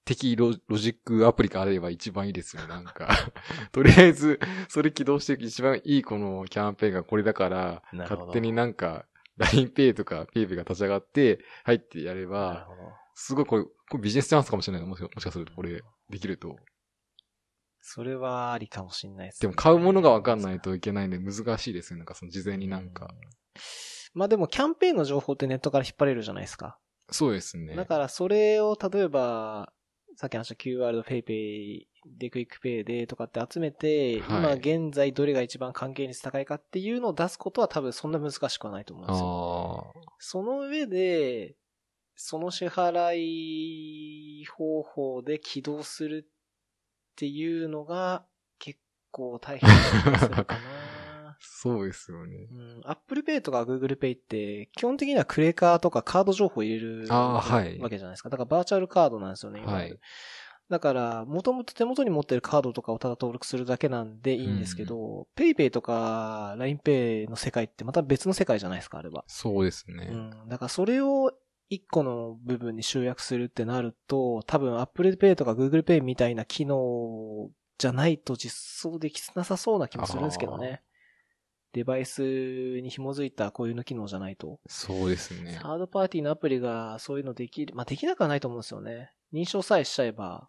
適ロジックアプリがあれば一番いいですよ、なんか とりあえず、それ起動していく一番いいこのキャンペーンがこれだから、勝手になんか、l i n e ペイとか PayPay が立ち上がって入ってやれば、すごいこれ、これビジネスチャンスかもしれないもしもしかすると、これ、できると。それはありかもしれないです、ね、でも買うものがわかんないといけないんで難しいですよ。なんかその事前になんか。うん、まあでもキャンペーンの情報ってネットから引っ張れるじゃないですか。そうですね。だからそれを例えば、さっき話した QR と PayPay でクイックペイでとかって集めて、はい、今現在どれが一番関係率高いかっていうのを出すことは多分そんな難しくはないと思うんですよ。その上で、その支払い方法で起動するっていうのが結構大変だったかな。そうですよね。うん。Apple Pay とか Google Pay って基本的にはクレーカーとかカード情報入れるわけじゃないですか。だからバーチャルカードなんですよね、今はい。だから、もともと手元に持ってるカードとかをただ登録するだけなんでいいんですけど、PayPay、とか LINEPay の世界ってまた別の世界じゃないですか、あれは。そうですね。うん。だからそれを一個の部分に集約するってなると、多分 Apple Pay とか Google Pay みたいな機能じゃないと実装できなさそうな気もするんですけどね。デバイスに紐づいたこういうの機能じゃないと。そうですね。サードパーティーのアプリがそういうのできる、まあ、できなくはないと思うんですよね。認証さえしちゃえば。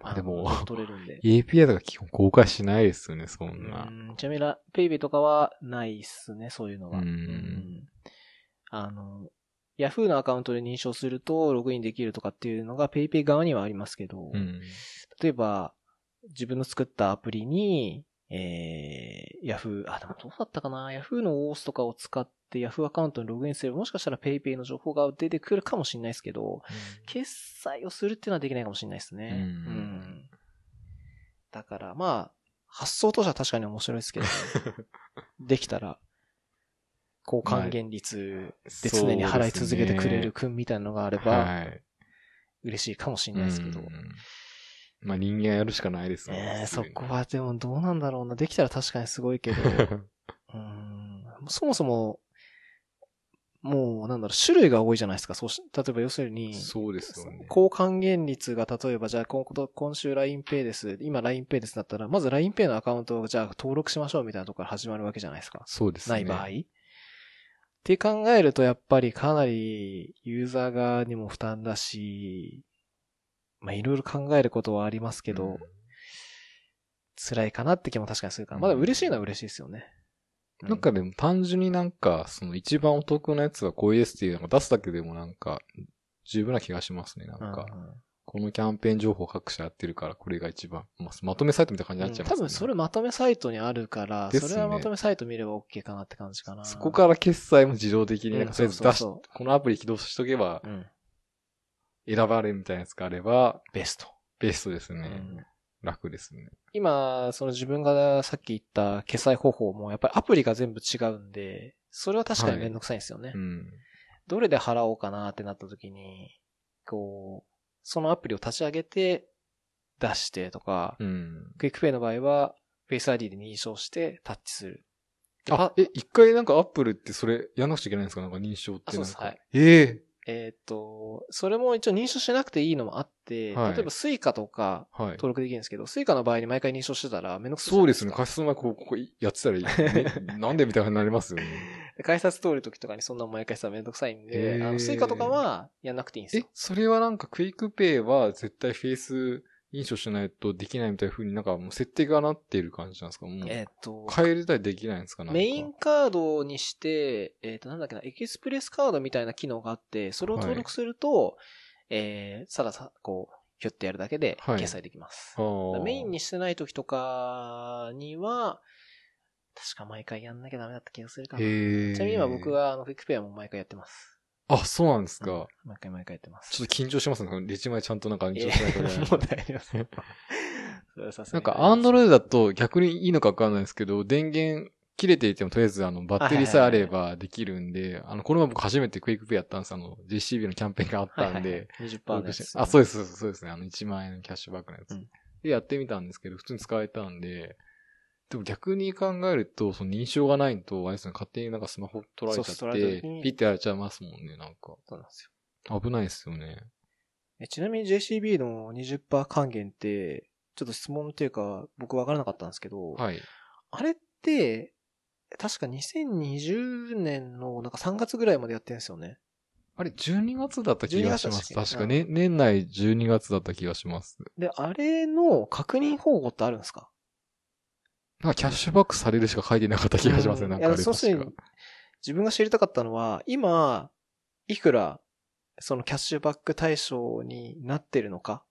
まあでも、取れるんで。API とか基本公開しないですよね、そんな。うんちなみに、ペイペイとかはないっすね、そういうのは。うん。あの、Yahoo のアカウントで認証するとログインできるとかっていうのが PayPay 側にはありますけど、うん、例えば、自分の作ったアプリに、えー、Yahoo、あ、でもどうだったかな ?Yahoo の OS とかを使って Yahoo アカウントにログインすれば、もしかしたら PayPay の情報が出てくるかもしれないですけど、うん、決済をするっていうのはできないかもしれないですね。うん、だから、まあ、発想としては確かに面白いですけど、できたらこう還元率で常に払い続けてくれる君みたいなのがあれば、嬉しいかもしれないですけど。まあ人間やるしかないですね。そこはでもどうなんだろうな。できたら確かにすごいけど。うんそもそも、もうなんだろう、種類が多いじゃないですか。そうし、例えば要するに、そうですよね。高還元率が例えば、じゃあ今今週 LINEPay です。今 LINEPay ですだったら、まず LINEPay のアカウントをじゃあ登録しましょうみたいなところから始まるわけじゃないですか。そうですね。ない場合。って考えるとやっぱりかなりユーザー側にも負担だし、まあいろいろ考えることはありますけど、うん、辛いかなって気も確かにするから、まだ嬉しいのは嬉しいですよね。なんかでも単純になんか、その一番お得なやつはこういうですっていうのが出すだけでもなんか、十分な気がしますね、なんか。うんこのキャンペーン情報各社やってるから、これが一番、まあ、まとめサイトみたいな感じになっちゃいますね、うん、多分それまとめサイトにあるから、ね、それはまとめサイト見れば OK かなって感じかな。そこから決済も自動的に、とりあえず出し、このアプリ起動しとけば、選ばれるみたいなやつがあれば、ベスト。ベストですね。うん楽ですね。今、その自分がさっき言った決済方法もやっぱりアプリが全部違うんで、それは確かにめんどくさいんですよね。はいうん、どれで払おうかなってなった時に、こう、そのアプリを立ち上げて出してとか、うん、クイックペイの場合は、フェイス ID で認証してタッチする。あ、え、一回なんかアップルってそれやんなくちゃいけないんですかなんか認証ってなんか。そうです、はい。えええっ、ー、と、それも一応認証しなくていいのもあって、はい、例えば Suica とか登録できるんですけど、はい、Suica の場合に毎回認証してたらめんどくさいそうですね。カスタマこここやってたらいい、なんでみたいになりますよね。改札通る時とかにそんな毎回さめんどくさいんで、あの Suica とかはやんなくていいんですよ。え、それはなんかクイックペイは絶対フェイス印象しないとできないみたいな風になんかもう設定がなっている感じなんですかもう。えっ、と。変えれたりできないんですかメインカードにして、えっ、ー、と、なんだっけな、エキスプレスカードみたいな機能があって、それを登録すると、はい、えー、さらさ、こう、ひょってやるだけで決済できます。はい、メインにしてない時とかには、確か毎回やんなきゃダメだった気がするかな。ちなみに今僕はあの、クイックペアも毎回やってます。あ、そうなんですか。毎回毎回やってます。ちょっと緊張しますね。レジ前ちゃんとなんか緊張しないとね。もう 大丈夫です。なんか、アンドロイドだと逆にいいのかわかんないですけど、電源切れていてもとりあえずあのバッテリーさえあればできるんで、あの、この前僕初めてクイックペイやったんです。あの、JCB のキャンペーンがあったんで。はいはいはい、20%のやね、あ、そうです、そうですね。あの、1万円のキャッシュバックのやつ。うん、で、やってみたんですけど、普通に使えたんで、でも逆に考えると、その認証がないと、あいつす勝手になんかスマホ取られちゃって、ピッてやれちゃいますもんね、なんか。そうなんですよ。危ないですよね。えちなみに JCB の20%還元って、ちょっと質問というか、僕分からなかったんですけど、はい。あれって、確か2020年のなんか3月ぐらいまでやってるんですよね。あれ、12月だった気がします。確かね、年内12月だった気がします。で、あれの確認方法ってあるんですかなんかキャッシュバックされるしか書いてなかった気がしますね、うん、なんかあれ確か。自分が知りたかったのは、今、いくら、そのキャッシュバック対象になってるのか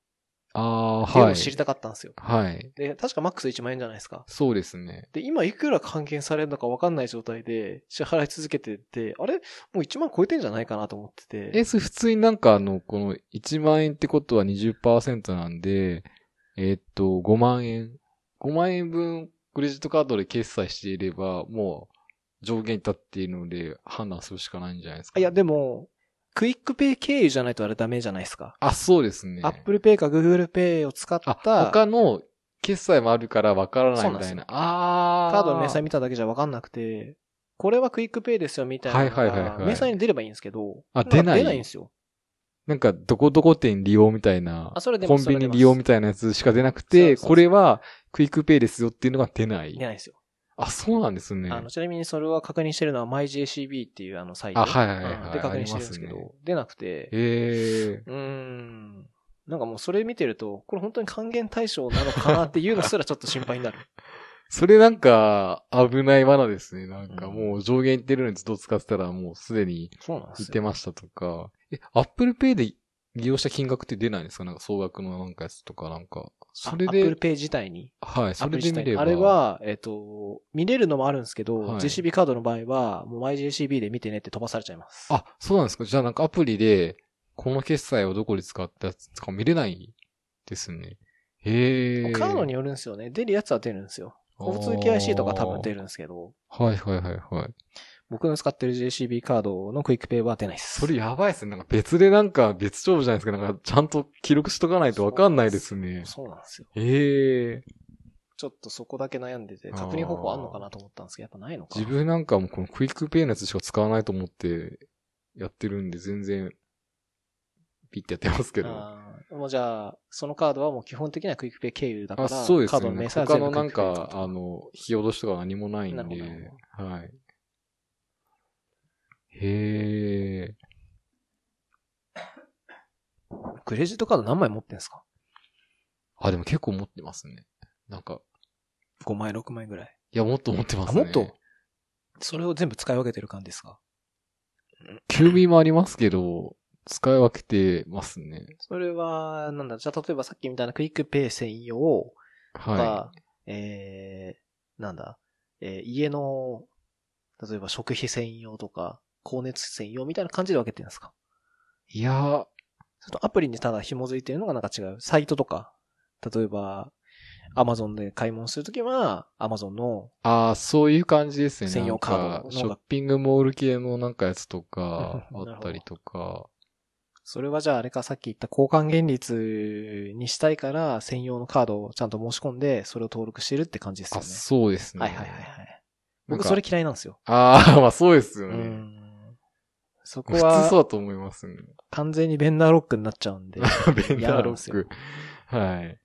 ああ、はい。っていう知りたかったんですよ。はい。で、確かマックス1万円じゃないですか。そうですね。で、今いくら還元されるのか分かんない状態で支払い続けてて、あれもう1万超えてんじゃないかなと思ってて。え、普通になんかあの、この1万円ってことは20%なんで、えー、っと、5万円。5万円分クレジットカードで決済していれば、もう上限に立っているので判断するしかないんじゃないですか、いや、でも、クイックペイ経由じゃないとあれダメじゃないですか。あ、そうですね。アップルペイかグーグルペイを使った。他の決済もあるからわからないみたいな。なあカードの明細見ただけじゃわかんなくて、これはクイックペイですよみたいな。はいはいはい、はい。明細に出ればいいんですけど。あ、出ない。出ないんですよ。なんか、どこどこ店利用みたいな、コンビニ利用みたいなやつしか出なくて、これはクイックペイですよっていうのが出ない。出ないですよ。あ、そうなんですね。あの、ちなみにそれは確認してるのは MyJCB っていうあのサイト。あ、はいはいはい、はい、で確認してるんですけど、ね、出なくて。ええー。うん。なんかもうそれ見てると、これ本当に還元対象なのかなっていうのすらちょっと心配になる。それなんか危ない罠ですね。なんかもう上限いってるのにずっと使ってたらもうすでにいってましたとか。え、Apple Pay で利用した金額って出ないんですかなんか総額のなんかやつとかなんか。それで。Apple Pay 自体に。はい、それで見れば。あれは、えっ、ー、と、見れるのもあるんですけど、はい、JCB カードの場合は、もう MyJCB で見てねって飛ばされちゃいます。あ、そうなんですか。じゃあなんかアプリで、この決済をどこで使ったやつとか見れないですね。へえ。カードによるんですよね。出るやつは出るんですよ。交通系 IC とか多分出るんですけど。はいはいはいはい。僕の使ってる JCB カードのクイックペイは出ないです。それやばいですね。なんか別でなんか別帳じゃないですか。なんかちゃんと記録しとかないとわかんないですね。そうなんですよ。ええーちょっとそこだけ悩んでて、確認方法あんのかなと思ったんですけど、やっぱないのか。自分なんかもこのクイックペイのやつしか使わないと思ってやってるんで、全然、ピッてやってますけど。もうじゃあ、そのカードはもう基本的にはクイックペイ経由だから、そうですね、カードの名産他のなんか、あの、引き落としとか何もないんで、はい。へえ。クレジットカード何枚持ってんすかあ、でも結構持ってますね。なんか。5枚、6枚ぐらい。いや、もっと持ってますね。もっとそれを全部使い分けてる感じですか休眠もありますけど、使い分けてますね。それは、なんだ、じゃあ例えばさっきみたいなクイックペイ専用とか、はい、えー、なんだ、えー、家の、例えば食費専用とか、高熱専用みたいな感じで分けてるんですかいやー。ちょっとアプリにただ紐づいてるのがなんか違う。サイトとか、例えば、アマゾンで買い物するときは、アマゾンの。ああ、そういう感じですね。専用カード。ショッピングモール系のなんかやつとか、あったりとかそれはじゃああれかさっき言った交換現率にしたいから専用のカードをちゃんと申し込んでそれを登録してるって感じですよね。あ、そうですね。はいはいはいはい。僕それ嫌いなんですよ。ああ、まあそうですよね。そこは。普通そうだと思いますね。完全にベンダーロックになっちゃうんで。ベンダーロック。はい。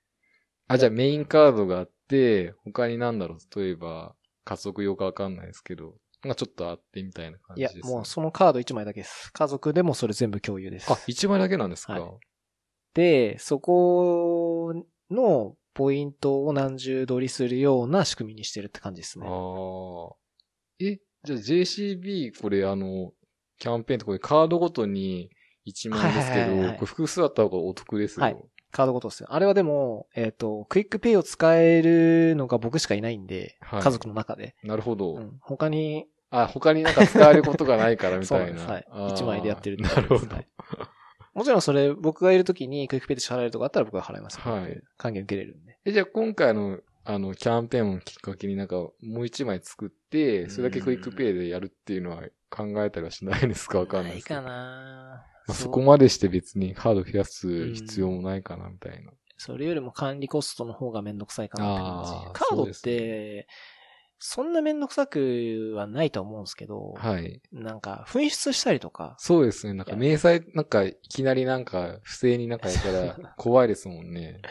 あ、じゃあメインカードがあって、他になんだろう、例えば、家族用かわかんないですけど、まあちょっとあってみたいな感じです、ね、いや、もうそのカード1枚だけです。家族でもそれ全部共有です。あ、1枚だけなんですか、はい、で、そこのポイントを何十取りするような仕組みにしてるって感じですね。ああ。え、じゃあ JCB、これあの、キャンペーンとこれカードごとに1万円ですけど、これ複数あった方がお得ですよ。はいカードごとですよ。あれはでも、えっ、と、クイックペイを使えるのが僕しかいないんで、はい家族の中で。なるほど。うん、他に、あ、他になんか使えることがないからみたいな。そうですはい一枚でやってるってなるほど。はいもちろんそれ、僕がいるときにクイックペイで支払えるとかあったら僕は払いますはい還元受けれるんで。え、じゃあ今回のあの、キャンペーンをきっかけになんか、もう一枚作って、それだけクイックペイでやるっていうのは考えたりはしないですかわかんないですないかなまあ、そこまでして別にカード増やす必要もないかな、みたいな。それよりも管理コストの方がめんどくさいかなって感じ。カードって、そんなめんどくさくはないと思うんですけど、はい。なんか、紛失したりとか。そうですね。なんか、明細、なんか、いきなりなんか、不正になんかやったら、怖いですもんね。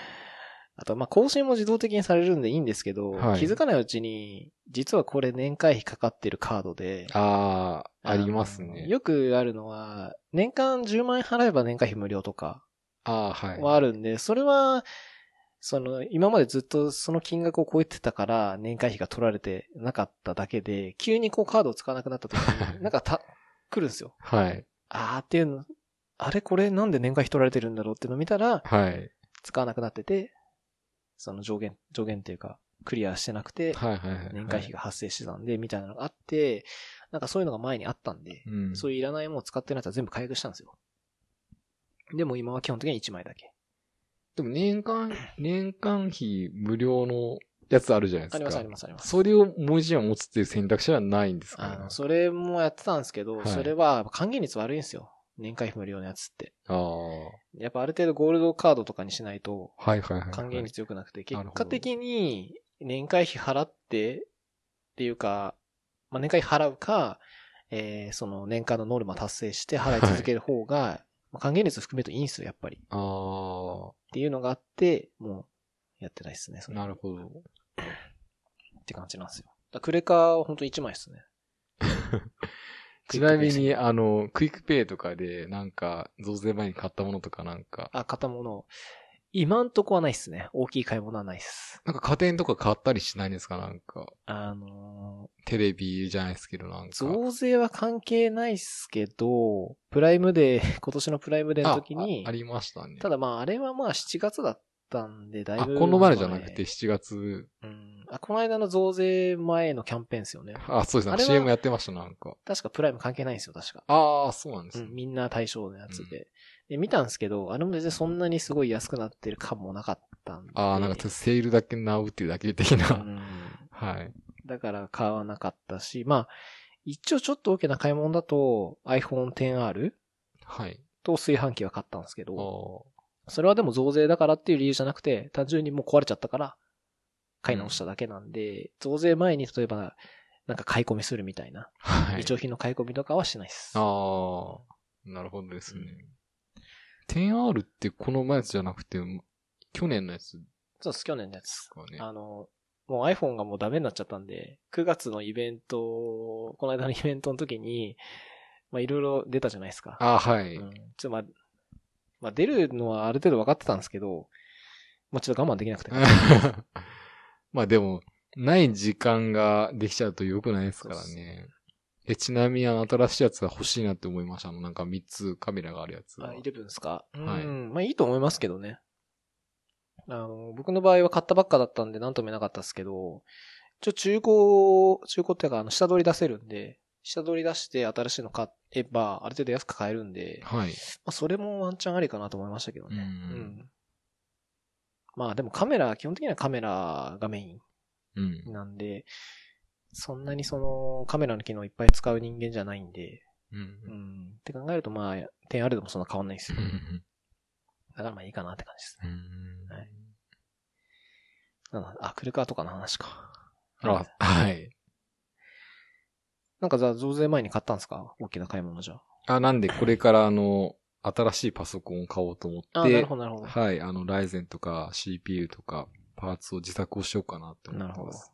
あと、ま、更新も自動的にされるんでいいんですけど、はい、気づかないうちに、実はこれ年会費かかってるカードで。ああ、ありますね。よくあるのは、年間10万円払えば年会費無料とか。ああ、はい。はあるんで、それは、その、今までずっとその金額を超えてたから、年会費が取られてなかっただけで、急にこうカードを使わなくなった時に、なんかた、来るんですよ。はい。あーっていうの、あれこれなんで年会費取られてるんだろうっていうの見たら、はい。使わなくなってて、その上限、上限というか、クリアしてなくて、年会費が発生してたんで、みたいなのがあって、なんかそういうのが前にあったんで、そういういらないものを使ってないと全部解約したんですよ。でも今は基本的に1枚だけ。でも年間、年間費無料のやつあるじゃないですか。ありますありますあります。それをもう一枚持つっていう選択肢はないんですか、あの、それもやってたんですけど、それは還元率悪いんですよ。年会費無料のやつって。ああ。やっぱある程度ゴールドカードとかにしないと、はいはいはい。還元率良くなくて、結果的に年会費払って、っていうか、まあ、年会費払うか、えー、その年間のノルマ達成して払い続ける方が、はいまあ、還元率含めるといいんですよ、やっぱり。ああ。っていうのがあって、もう、やってないですね、なるほど。って感じなんですよ。クレカは本当1枚っすね。ちなみに、あの、クイックペイとかで、なんか、増税前に買ったものとかなんか。あ、買ったもの。今んとこはないっすね。大きい買い物はないっす。なんか家電とか買ったりしないんですかなんか。あのー、テレビじゃないですけどなんか。増税は関係ないっすけど、プライムデー、今年のプライムデーの時に。あありましたね。ただまああれはまあ7月だったんで、だいぶ、ね、あ、この前じゃなくて7月。うん。あ、この間の増税前のキャンペーンですよね。あ、そうですね。CM やってました、なんか。確かプライム関係ないんですよ、確か。ああ、そうなんです、ね、うん、みんな対象のやつで。で、見たんですけど、あれも全然そんなにすごい安くなってる感もなかったんで。ああ、なんかセールだけなうっていうだけ的な。うん、はい。だから買わなかったし、まあ、一応ちょっと大きな買い物だと iPhone XR? はい。と炊飯器は買ったんですけど、それはでも増税だからっていう理由じゃなくて、単純にもう壊れちゃったから、買い直しただけなんで、うん、増税前に例えば、なんか買い込みするみたいな。はい。一応品の買い込みとかはしないです。ああ、なるほどですね。10R ってこの前やつじゃなくて、去年のやつそうです、去年のやつ。ね、あの、もう iPhone がもうダメになっちゃったんで、9月のイベント、この間のイベントの時に、まあいろいろ出たじゃないですか。あはい。うん、ちょっとまあ、まあ出るのはある程度分かってたんですけど、まあちょっと我慢できなくて。まあでも、ない時間ができちゃうと良くないですからね。え、ちなみにあの新しいやつが欲しいなって思いました。あのなんか3つカメラがあるやつ。あ、11ですかはい。まあいいと思いますけどね。あの、僕の場合は買ったばっかだったんで何とも言えなかったですけど、ちょ、中古、中古っていうか、あの、下取り出せるんで、下取り出して新しいの買えば、ある程度安く買えるんで、はい。まあ、それもワンチャンありかなと思いましたけどね。うんうん、まあ、でもカメラ、基本的にはカメラがメイン。なんで、そんなにその、カメラの機能いっぱい使う人間じゃないんで、うん、うん。って考えると、まあ、点あるでもそんな変わんないですよ。だからまあいいかなって感じですね。うん。はい。あ、クルカーとかの話か。あ、はい。なんかじゃあ増税前に買ったんですか大きな買い物じゃ。あ、なんでこれからあの、新しいパソコンを買おうと思って、あ、なるほどなるほど。はい、あの、ライゼンとか CPU とかパーツを自作をしようかなって思ってます。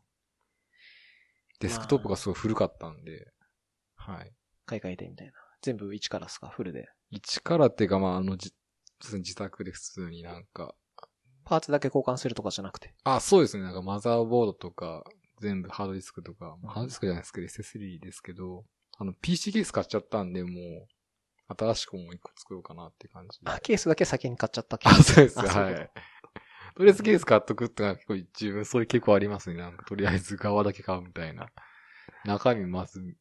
デスクトップがすごい古かったんで、はい。買い替えてみたいな。全部1からですかフルで。1からっていうか、まあ、あの、じ、自宅で普通になんか。パーツだけ交換するとかじゃなくて。あ、そうですね。なんかマザーボードとか、全部ハードディスクとか、ハードディスクじゃないですけど、SSD ですけど、あの、PC ケース買っちゃったんで、もう、新しくもう一個作ろうかなって感じ。あ、ケースだけ先に買っちゃったケース。あ、そうです、はい。とりあえずケース買っとくってのは結構自分、それ結構ありますね。なんか、とりあえず側だけ買うみたいな。中身まず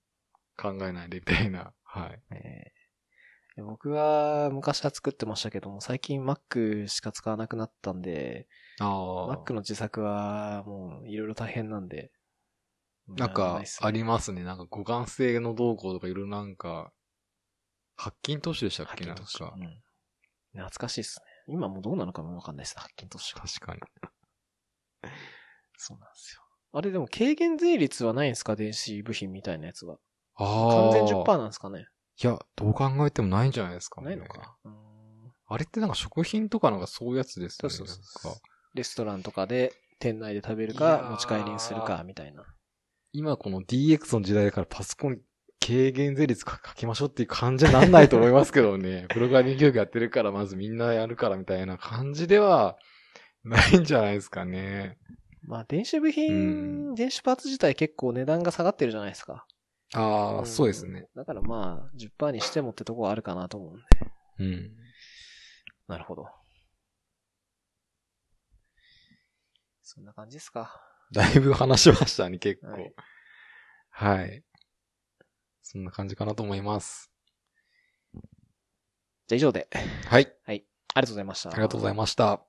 考えないでみたいな。はい。えー僕は昔は作ってましたけども、最近 Mac しか使わなくなったんで、Mac の自作はもういろいろ大変なんで。なんか、ありますね。なんか互換性の動向とかいろいろなんか、発金投資でしたっけなんか、うん、懐かしいっすね。今もうどうなのかもわかんないっすね、発ッキン確かに。そうなんですよ。あれでも軽減税率はないんですか電子部品みたいなやつは。ああ。完全10%なんですかね。いや、どう考えてもないんじゃないですか、ね、ないのか。あれってなんか食品とかなんかそういうやつですよね。そうそうそうレストランとかで店内で食べるか持ち帰りにするかみたいな。今この DX の時代だからパソコン軽減税率書きましょうっていう感じはなんないと思いますけどね。プログラミング教育やってるからまずみんなやるからみたいな感じではないんじゃないですかね。まあ電子部品、うん、電子パーツ自体結構値段が下がってるじゃないですか。ああ、うん、そうですね。だからまあ、10%にしてもってとこはあるかなと思うんで。うん。なるほど。そんな感じですか。だいぶ話しましたね、結構。はい。はい、そんな感じかなと思います。じゃあ以上で。はい。はい。ありがとうございました。ありがとうございました。